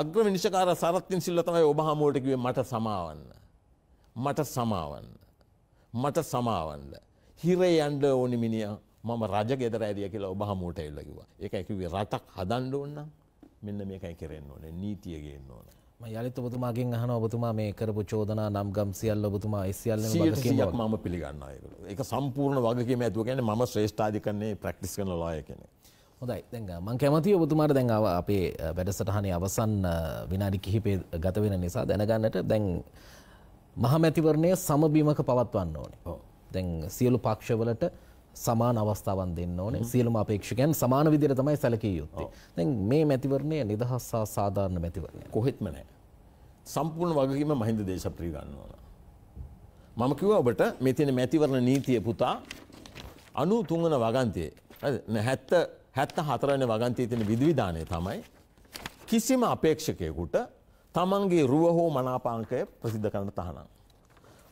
අග්‍ර විනිශ්චකාර සරත්තින් සිල්ල තමයි ඔබ හමුවට කිව්වේ මට සමාවන්න. මට සමාවන්න. මට සමාවන්න. හිරේ යන්න ඕනි මිනිහා මම රජ ගෙදර ඇරිය කියලා ඔබ හමුවට එල්ල කිව්වා. ඒකයි කිව්වේ රටක් හදන්න ඕන නම් මෙන්න මේකයි කරෙන්න ඕනේ. නීතිය ගේන්න ඕනේ. යළිත් ඔබතුමාගෙන් අහන ඔබතුමා මේ කරපු චෝදනා නම් ගම් සියල්ල ඔබතුමා ඒ සියල්ලම වගකීමක් මම පිළිගන්නවා ඒකට. ඒක සම්පූර්ණ වගකීම ඇතුව කියන්නේ මම ශ්‍රේෂ්ඨාධිකරණයේ ප්‍රැක්ටිස් කරන ලෝයර් කෙනෙක්. හොඳයි දැන් මම කැමතියි ඔබතුමාට දැන් අපේ වැඩසටහනේ අවසන් විනාඩි කිහිපේ ගත වෙන නිසා දැනගන්නට දැන් මහමැතිවරණය සමබිමක පවත්වන්න ඕනේ. දැන් සියලු පක්ෂවලට සමාන අවස්ථාවන් දෙන්න ඕනේ. සියලුම අපේක්ෂකයන් සමාන විදිහට තමයි සැලකිය යුත්තේ. දැන් මේ මැතිවරණය නිදහස් සහ සාධාරණ මැතිවරණයක්. කොහෙත්ම නැහැ. සම්පූර්ණ වගකීම මහින්ද දේශප්‍රිය ගන්නවා. මම කිව්වා ඔබට මේ තියෙන මැතිවරණ නීතිය පුතා 93 වන වගන්තියේ හරිද? 70 74 වෙනි වගන්තියේ තියෙන විධිවිධානය තමයි කිසිම අපේක්ෂකයෙකුට තමන්ගේ රුව හෝ මනාපාංකය ප්‍රසිද්ධ කරන්න තහනම්.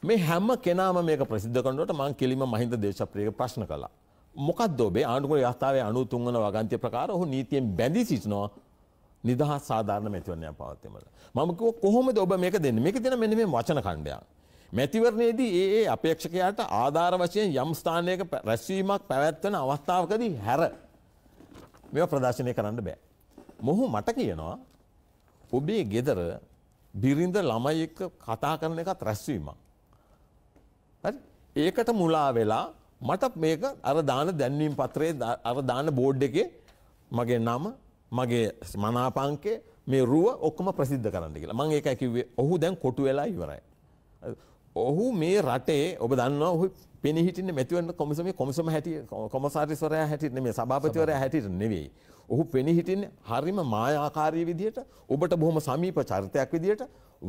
මේ හැම කෙනාම මේක ප්‍රසිද්ධ කරනකොට මං කෙලිම මහින්ද දේශප්‍රියක ප්‍රශ්න කළා. මොකක්ද ඔබේ ආණ්ඩුක්‍රම ව්‍යවස්ථාවේ 93 වන වගන්තිය ප්‍රකාර ඔහු නීතියෙන් බැඳී සිටිනවා නිදහස් සාධාරණ මැතිවරණයක් පවත්වීමට. මම කිව්වා කොහොමද ඔබ මේක දෙන්නේ? මේක දෙන මෙන්න මේ වචන ඛණ්ඩයක්. මැතිවරණයේදී ඒ ඒ අපේක්ෂකයාට ආධාර වශයෙන් යම් ස්ථානයක රැස්වීමක් පැවැත්වෙන අවස්ථාවකදී හැර මේවා ප්‍රදර්ශනය කරන්න බෑ. මොහු මට කියනවා ඔබේ ගෙදර බිරිඳ ළමයි එක්ක කතා කරන එකත් රැස්වීමක්. හරි ඒකට මුලා වෙලා මට මේක අර දාන දැන්වීම් පත්‍රයේ අර දාන බෝඩ් එකේ මගේ නම මගේ මනාපංකේ මේ රුව ඔක්කොම ප්‍රසිද්ධ කරන්න කියලා. මම ඒකයි කිව්වේ ඔහු දැන් කොටු වෙලා ඉවරයි. ඔහු මේ රටේ ඔබ දන්නවා ඔහු පෙනී හිටින්නේ මැතිවරණ කොමිසමේ කොමිසම හැටි කොමසාරිස්වරයා හැටියට නෙමෙයි සභාපතිවරයා හැටියට නෙවෙයි. ඔහු පෙනී හිටින්නේ හරිම මායාකාරී විදියට ඔබට බොහොම සමීප චරිතයක් විදියට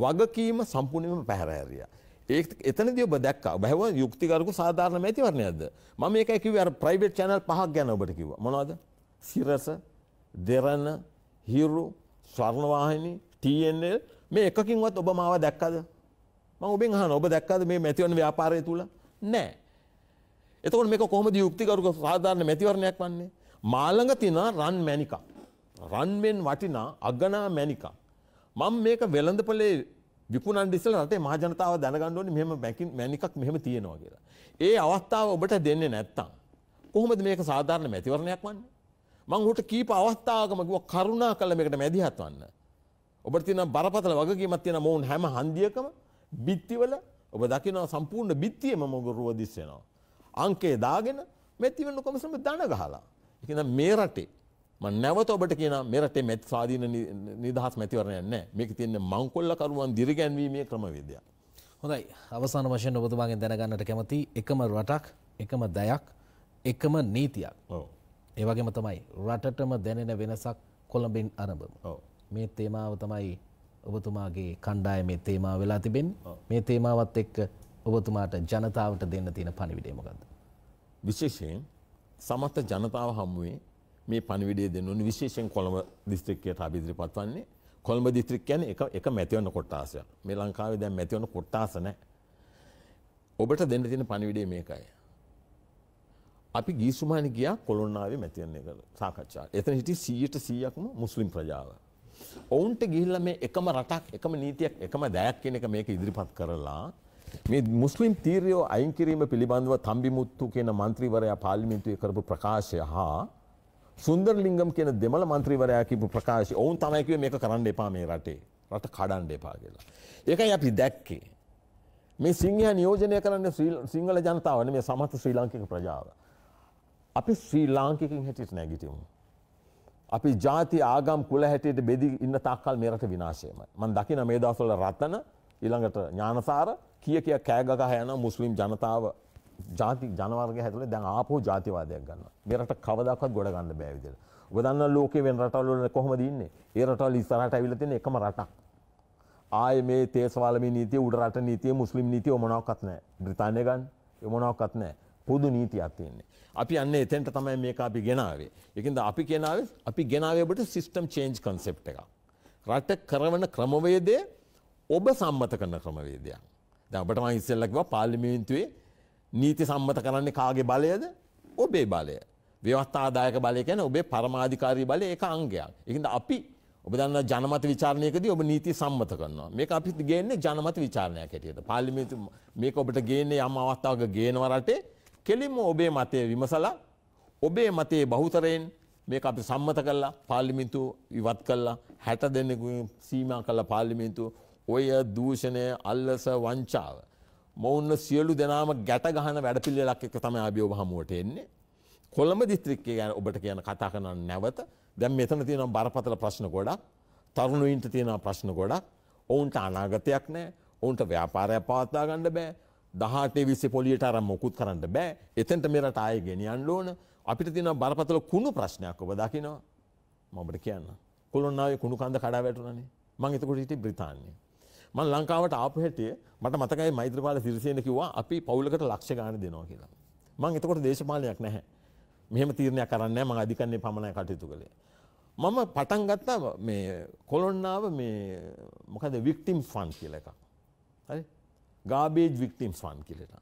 වගකීම සම්පූර්ණයෙන්ම පැහැර හැරියා. ඒ එතනද ඔබ දැක් බැව යුක්තිකරකු සාධාරණ මැතිවරණයද මම එක කිව ප්‍රයිවට් චැනල් පහක් ගැන ඔබට කිව මොනවද සිරස දෙරන්න හිරු ස්වර්ණවාහිනි TNL මේ එකකින්වත් ඔබ මාව දැක්කද මම ඔබෙන් අහන ඔබ දැක්කද මේ මැතිවරණ ව්‍යාපාරය තුල නෑ එතකොට මේක කොහොමද යුක්තිකරකු සාධාරණ මැතිවරණයක් වන්නේ මාළඟ තින රන් මැණිකක් රන්වෙන් වටිනා අගනා මැණිකක් මම මේක වෙළඳපොලේ විකුණන් ඉස්සල රටේ මහජනතාව දැනගන්න ඕනේ මෙහෙම බැකින් මැනිකක් මෙහෙම තියෙනවා කියලා. ඒ අවස්ථාව ඔබට දෙන්නේ නැත්තම් කොහොමද මේක සාධාරණ මැතිවරණයක් වන්නේ? මං ඔහුට කීප අවස්ථාවකම කිව්වා කරුණා කළා මේකට මැදිහත් වන්න. ඔබට තියෙන බරපතල වගකීමක් තියෙන මොවුන් හැම හන්දියකම බිත්තිවල ඔබ දකිනවා සම්පූර්ණ බිත්තියම මොගුරුව දිස් වෙනවා. අංකේ දාගෙන මැතිවරණ කොමිසම දන ගහලා. ඒ කියන්නේ මේ රටේ නැවත ඔබට කියන මෙරටේ මෙත් සාධීන නිදහස් මැතිවරණය නැහැ. මේක තියෙන්නේ මංකොල්ලකරුවන් දිරිගැන්වීමේ ක්‍රමවේදයක්. හොඳයි. අවසාන වශයෙන් ඔබතුමාගෙන් දැනගන්නට කැමති එකම රටක්, එකම දයක්, එකම නීතියක්. ඔව්. ඒ වගේම තමයි රටටම දැනෙන වෙනසක් කොළඹින් අරඹමු. ඔව්. මේ තේමාව තමයි ඔබතුමාගේ කණ්ඩායමේ තේමාව වෙලා තිබෙන්නේ. මේ තේමාවත් එක්ක ඔබතුමාට ජනතාවට දෙන්න තියෙන පණිවිඩය මොකද්ද? විශේෂයෙන් සමස්ත ජනතාව හමුවේ මේ පණවිඩේ දෙන්න උන් විශේෂෙන් කොළඹ දිස්ත්‍රික්කයට අපි ඉදිරිපත් වන්නේ කොළඹ දිස්ත්‍රික් කියන්නේ එක එක මැතිවරණ කොට්ටාසයක්. මේ ලංකාවේ දැන් මැතිවරණ කොට්ටාස නැහැ. ඔබට දෙන්න තියෙන පණවිඩේ මේකයි. අපි ගීසුමානි ගියා කොළොන්නාවේ මැතිවරණ එක සාකච්ඡාවට. එතන හිටිය 100ට 100ක්ම මුස්ලිම් ප්‍රජාව. ඔවුන්ට ගිහිල්ලා මේ එකම රටක් එකම නීතියක් එකම දෑයක් කියන එක මේක ඉදිරිපත් කරලා මේ මුස්ලිම් තීරයෝ අයින් කිරීම පිළිබඳව තම්බිමුත්තු කියන මන්ත්‍රීවරයා පාර්ලිමේන්තුවේ කරපු ප්‍රකාශය හා සුන්දර ලිංගම් කියන දෙමළ මන්ත්‍රීවරයා කිපු ප්‍රකාශ ඔවුන් තමයි කිව්වේ මේක කරන්න එපා මේ රටේ. රට කඩන්න එපා කියලා. ඒකයි අපි දැක්කේ. මේ සිංහයා නියෝජනය කරන්න සිංහල ජනතාවන මේ සමත ශ්‍රී ලාංකික ප්‍රජාව. අපි ශ්‍රී ලාංකිකින් හැටියට නැගිටිමු. අපි ජාති ආගම් කුල හැටියට බෙදි ඉන්න තාක්කල් මේරට විනාශයමයි. මන් දකින මේ දවස්වල රතන ඊළඟට ඥානසාර කිය කිය කෑගගහ යන මුස්ලිම් ජනතාව ජාති ජනවර්ග හැතුලේ දැන් ආපෝ ජාතිවාදයක් ගන්නවා. මේ රට කවදාකවත් ගොඩ ගන්න බෑ විදියට. ඔබ දන්නා ලෝකේ වෙන රටවල් වල කොහොමද ඉන්නේ? ඒ රටවල් ඉස්සරහට ඇවිල්ලා තියෙන එකම රටක්. ආයේ මේ තේසවාලමේ නීතිය, උඩ රට නීතිය, මුස්ලිම් නීතිය මොනවාක්වත් නැහැ. බ්‍රිතාන්‍ය ගන්න මොනවාක්වත් නැහැ. පොදු නීතියක් තියෙන්නේ. අපි අන්න එතෙන්ට තමයි මේක අපි ගෙනාවේ. ඒකින්ද අපි ගෙනාවේ අපි ගෙනාවේ ඔබට සිස්ටම් චේන්ජ් concept එකක්. රට කරවන ක්‍රමවේදය ඔබ සම්මත කරන ක්‍රමවේදයක්. දැන් ඔබට මම ඉස්සෙල්ලා කිව්වා පාර්ලිමේන්තුවේ නීති සම්මත කරන්නේ කාගේ බලයද ඔබේ බලය ව්‍යවස්ථාදායක බලය කියන ඔබේ පරමාධිකාරී බලය ඒක අංගයක්. ඒකින්ද අපි ඔබ දන්න ජනමත විචාරණයකදී ඔබ නීති සම්මත කරනවා. මේක අපිත් ගේන්නේ ජනමත විචාරණයක් හැටියට. පාර්ලිමේන්තු මේක ඔබට ගේන්නේ යම් අවස්ථාවක ගේනවා රටේ කෙලින්ම ඔබේ මතය විමසලා ඔබේ මතයේ බහුතරයෙන් මේක අපි සම්මත කරලා පාර්ලිමේන්තු ඉවත් කරලා 60 දෙනෙකුගේ සීමා කරලා පාර්ලිමේන්තු ඔය දූෂණය අල්ලස වංචාව මොවුන්න සියලු දෙනාම ගැට ගහන වැඩපිල්ලක් එක තම අභියෝභ හමුවට එන්නේ. කොළඹ දිස්ත්‍රික්කය ගැන ඔබට කියන කතා කරන නැවත දැම් මෙතන තියෙන බරපතල ප්‍රශ්න ගොඩක් තරුණුයින්ට තියෙන ප්‍රශ්න ගොඩක් ඔවුන්ට අනාගතයක් නෑ ඔවුන්ට ව්‍යාපාරය පවත්තා ගන්න බෑ දහටේ විසි පොලියට අර මොකුත් කරන්න බෑ එතන්ට මෙරට අය ගෙනියන්න ඕන අපිට තියෙන බරපතල කුණු ප්‍රශ්නයක් ඔබ දකිනවා මමට කියන්න කොළොන්නාව කුණු කන්ද කඩා වැටුනනේ මං එතකොට හිටි බ්‍රතාන්නේ මන් ලංකාවට ආපහටිය මට මතකයි මෛත්‍රපාල සිරිසයන කිවා අපි පවුලකට ලක්ෂ ගාන දෙනවා කියලා. මං එතකොට දේශපාලයක් නැහැ. මෙහම තීරණයක් කරන්න ම අධිකන්නේ පමණයි කටයුතු කළේ. මම පටන් ගත්තා මේ කොලොන්නාව මේ මොකද වික්ටිම් ෆන් කියල එකක්. හරි ගාබේජ් වික්ටිම් ෆන් කියලට.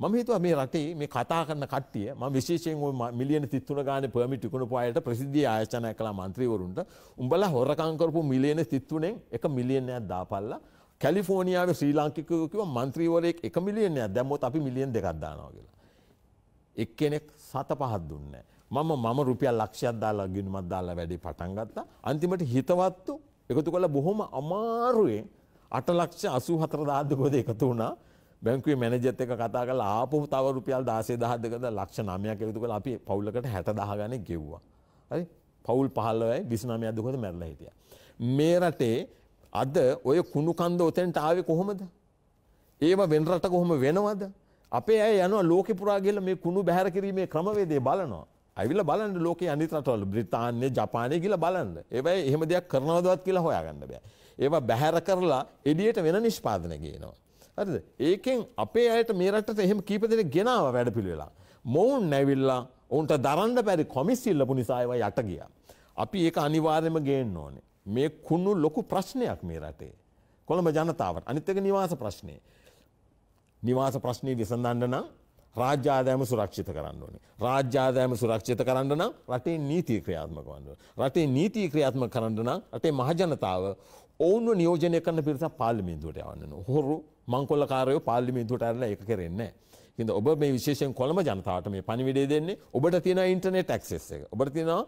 මම හිතුව මේ රටේ මේ කතා කරන්න කට්ටිය ම විශේෂයෙන් මිලියන තිත්තුන ගාන පමිටිකුණු පායට ප්‍රසිද්ධිය ආයචනය කලා මන්ත්‍රීවරුන්ට උඹල හොරකංකරපු මිලියන තිත්තුනෙන් එක මිලියනයක් දාපල්ලා කැලිෆෝනිියාව ශ්‍රී ලාංකිකකව මන්ත්‍රීවරයෙක් එක මිලියනයක් දැම්මොත් අපි මිලියන් දෙකක්දානවා කියලා. එක් කෙනෙක් සත පහත් දුන්න. මම මම රුපියල් ලක්ෂයක් දාලා ගිනුමත් දාලා වැඩි පටන්ගත්තා අන්තිමට හිතවත්තු එකතු කළ බොහොම අමාරුවෙන් අට ලක්ෂ අසු හතර දාධකොද එකතු වුණා බැංකුවේ මැනජත් එක කතා කළ ආපහු තව රුපියල් දාසේ දහදකද ලක්ෂ නමයක් එකතු කළ අපි පවුලකට හැට දහගන ගෙව්වා. හරි පවුල් පහල්ලවයි විස්නාමයක් දුකොද මැරලා හිටිය. මේ රටේ අද ඔය කුණු කන්ද ඔතැන්ට ආවේ කොහොමද. ඒම වෙන්රට කොහොම වෙනවද. අපේ ඇ යන ලෝක පුරාගෙල මේ කුණු බැහැර කිරීමේ ක්‍රමවේදේ බලනවා. ඇවිල බලන්න ලෝක අනිතරටවල බ්‍රතාන්‍ය ජපානය කියල බලන්න ඒවයි එහෙම දෙයක් කරනවදවත් කියලා හොයාගන්න බෑ. ඒවා බැහැර කරලා එඩියට වෙන නිෂ්පාදන ගේනවා. ඇ ඒකෙන් අපේ අයට මේරට එහෙම කීපදෙන ගෙනාව වැඩ පිළිවෙලා. මොවුන් නැවිල්ලා ඔවන්ට දරන්න පැරි කොමිස්සිල්ලපු නිසායව යට ගිය. අපි ඒක අනිවාර්යම ගේන්න ඕනේ. මේ කුණු ලොකු ප්‍රශ්නයක් මේ රටේ. කොළඹ ජනතාවට අනිත් එක නිවාස ප්‍රශ්නේ. නිවාස ප්‍රශ්නේ විසඳන්න නම් රාජ්‍ය ආදායම සුරක්ෂිත කරන්න ඕනේ. රාජ්‍ය ආදායම සුරක්ෂිත කරන්න නම් රටේ නීති ක්‍රියාත්මක වන්න ඕනේ. රටේ නීති ක්‍රියාත්මක කරන්න නම් රටේ මහජනතාව ඔවුන්ව නියෝජනය කරන පිරිසක් පාර්ලිමේන්තුවට යවන්න ඕනේ. හොරු මංකොල්ලකාරයෝ පාර්ලිමේන්තුවට ඇරලා ඒක කරන්නේ නැහැ. හිද ඔබ මේ විශේෂයෙන් කොළඹ ජනතාවට මේ පණිවිඩය දෙන්නේ ඔබට තියෙන ඉන්ටර්නෙට් ඇක්සෙස් එක. ඔබට තියෙනවා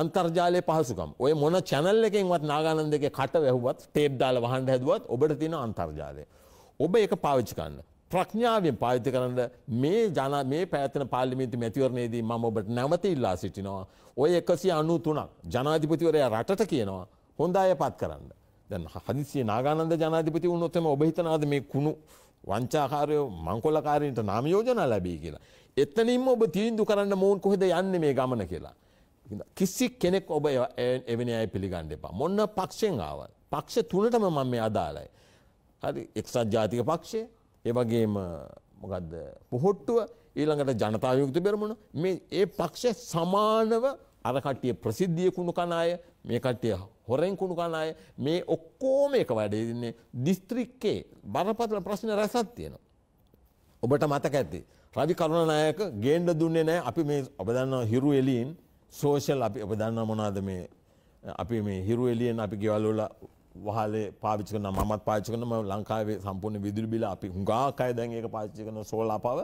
අන්තර්ජාලය පහසුකම් ඔය මොන චැනල් එකෙන්වත් නාගානන් දෙක කට වැැහුවත් ටේබ්දාල වහන්ඩ හැදුවත් ඔබට තින අන්තර්ජාලය. ඔබ එක පාවිච්චි කන්න. ප්‍රඥාවෙන් පාවිති කරන්න මේ ජන මේ පැතන පාලිමිති මැතිවරණයේදී ම ඔබට නැවත ඉල්ලා සිටිනවා. ඔය එකසි අනු තුනක් ජනාධිපතිවරයා රටට කියනවා හොඳ අය පත් කරන්න. දැන් හදිසිේ නාගානන්ද ජනාධිපති වුණොත්තම ඔබහිතනාද මේ කුණු වංචාකාරය මංකොලකාරයට නාමයෝජනා ලැබී කියලා. එතනින්ම ඔබ තීන්දු කරන්න මොවන් කොහෙද යන්න මේ ගමන කියලා. කිසි කෙනෙක් ඔබ එවැනි අය පිළිගන්න එපා. මොන්න පක්ෂෙන් ආව. පක්ෂ තුනටම මම මේ අදාළයි. හරි එක්සත් ජාතික පක්ෂය ඒ වගේම මොකද්ද පොහොට්ටුව ඊළඟට ජනතා විමුක්ති පෙරමුණ මේ ඒ පක්ෂ සමානව අර කට්ටිය ප්‍රසිද්ධිය කුණු කන අය මේ කට්ටිය හොරෙන් කුණු කන අය මේ ඔක්කොම එක වැඩේ ඉන්නේ දිස්ත්‍රික්කේ බරපතල ප්‍රශ්න රැසක් තියෙනවා. ඔබට මතක ඇති. රවි කරුණානායක ගේන්න දුන්නේ නැහැ අපි මේ ඔබ දන්නවා හිරු එලීන් සෝෂල් අපි අප දන්න මොනාද මේ අපි මේ හිරු එලියෙන් අපි ගෙවල්ලෝල වහලේ පාවිච්චි කරන මමත් පාවිච්චි කරන මම ලංකාවේ සම්පූර්ණ විදුලි බිල අපි හුඟක් අය දැන් ඒක පාවිච්චි කරන සෝලාර් පාව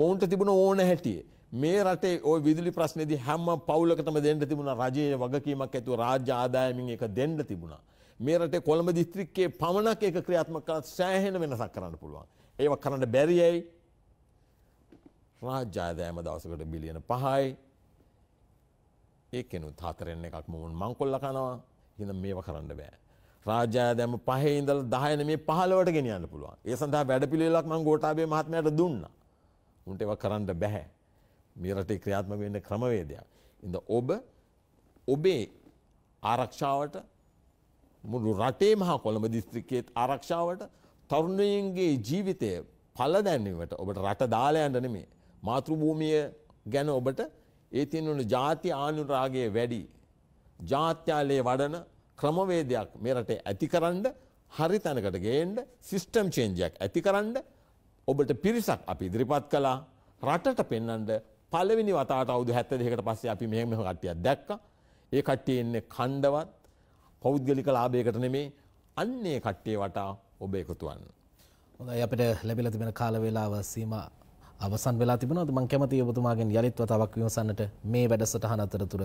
මොවුන්ට තිබුණ ඕන හැටියේ මේ රටේ ওই විදුලි ප්‍රශ්නේදී හැම පවුලකටම දෙන්න තිබුණා රජයේ වගකීමක් ඇතුව රාජ්‍ය ආදායමින් ඒක දෙන්න තිබුණා මේ රටේ කොළඹ දිස්ත්‍රික්කයේ පමණක් ඒක ක්‍රියාත්මක කරලා සෑහෙන වෙනසක් කරන්න පුළුවන් ඒව කරන්න බැරියයි රාජ්‍ය ආදායම දවසකට බිලියන 5යි ඒකෙනුත් හතරෙන් එකක් මුවන් මංකොල්ල කනවා හිඳ මේව කරන්න බෑ. රාජ්‍යය දැම පහේ ඉඳල් දහයන මේ පහලවට ගෙනියන්න පුළුවන් ඒ සඳහා වැඩපිළිවෙලක් මං ගෝටාබේ මහත්මයට දුන්න. උන්ට ඒව කරන්න බැහැ. මේරටේ ක්‍රියාත්මක වෙන්න ක්‍රමවේදයක්. ඉඳ ඔබ ඔබේ ආරක්ෂාවට මුළු රටේ මහා කොළඹ දිස්ත්‍රිකයේත් ආරක්ෂාවට තරුණයන්ගේ ජීවිතය පල දැන්නීමට ඔබට රට දාලයන්ට නෙමේ මාතෘභූමිය ගැන ඔබට ඒ තින්නුන ජාති ආනුරාගේ වැඩි ජාත්‍යාලයේ වඩන ක්‍රමවේදයක් මේ රටේ ඇතිකරන්න හරි තැනකට ගේන්න සිස්ටම් චේන්ජයක් ඇතිකරන්න ඔබට පිරිසක් අපි ඉදිරිපත් කළා රටට පෙන්නන්ට පළවෙනි වතාට අවුදු හැත්ත දෙකට පස්සේ අපි මෙහෙම කට්ටියක් දැක්ක ඒ කට්ටිය එන්නේ කණ්ඩවත් පෞද්ගලික ලාභයකට නෙමේ අන්නේ කට්ටිය වටා ඔබ එකතුවන්න. හොඳයි අපිට ලැබිලා තිබෙන කාල වේලාව සීමා අවසන් වෙලා තිබුණාද මම කැමතියි ඔබතුමාගෙන් යලිත්ව තවක් විමසන්නට මේ වැඩසටහන අතරතුර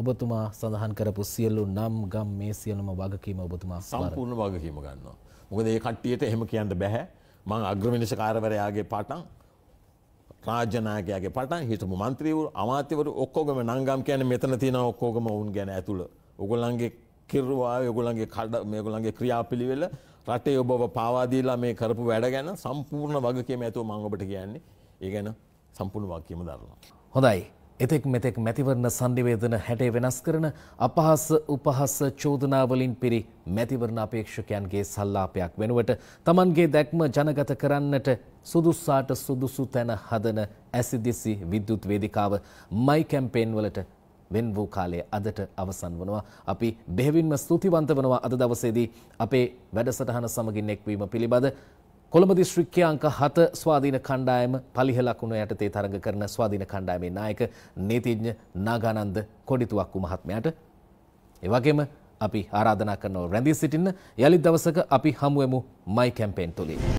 ඔබතුමා සඳහන් කරපු සියලු නම් ගම් මේ සියලුම වගකීම ඔබතුමා සම්පූර්ණ වගකීම ගන්නවා මොකද ඒ කට්ටියට එහෙම කියන්න බැහැ මං අග්‍රමිනිෂකාරවරයාගේ පාටන් රාජනායකයාගේ පටන් හිටපු මන්ත්‍රීවරු අමාත්‍යවරු ඔක්කොගම නංගම් කියන මෙතන තියෙන ඔක්කොගම වුන් ගැන ඇතුළ ඔගොල්ලන්ගේ කිරවාය ඔගොලන්ගේ කඩ මේගොලන්ගේ ක්‍රියාපිළිවෙල රටේ ඔබව පාවාදීලා මේ කරපු වැඩ ගැන සම්පූර්ණ වග කියම ඇතුව මංගොට කියන්නේ ඒ ගැන සම්පූර්ණ වක්කීම දරනවා. හොඳයි. එතෙක් මෙතෙක් මැතිවරණ සන්ධිවේදන හැටේ වෙනස් කරන අපහස උපහස චෝදනාවලින් පිරි මැතිවරණ අපේක්ෂකයන්ගේ සල්ලාපයක් වෙනුවට තමන්ගේ දැක්ම ජනගත කරන්නට සුදුස්සාට සුදුසු තැන හදන ඇසිදිසි විද්‍යුත් වේදිකාව මයි කැම්පේන්වලට වෙන් වූ කාලය අදට අවසන් වනවා. අපි බෙහෙවින්ම ස්තුතිවන්ත වනවා අද දවසේදී අපේ වැඩසටහන සමගින් එක්වීම පිළිබඳ කොළඹ දිස්ත්‍රික්කයේ අංක 7 ස්වාධීන කණ්ඩායම පලිහ ලකුණු යටතේ තරඟ කරන ස්වාධීන කණ්ඩායමේ නායක නීතිඥ නාගානන්ද කොඩිතුවක්කු මහත්මයාට ඒ වගේම අපි ආරාධනා කරනවා රැඳී සිටින්න යලි දවසක අපි හමුවෙමු මයි කැම්පේන් තුලින්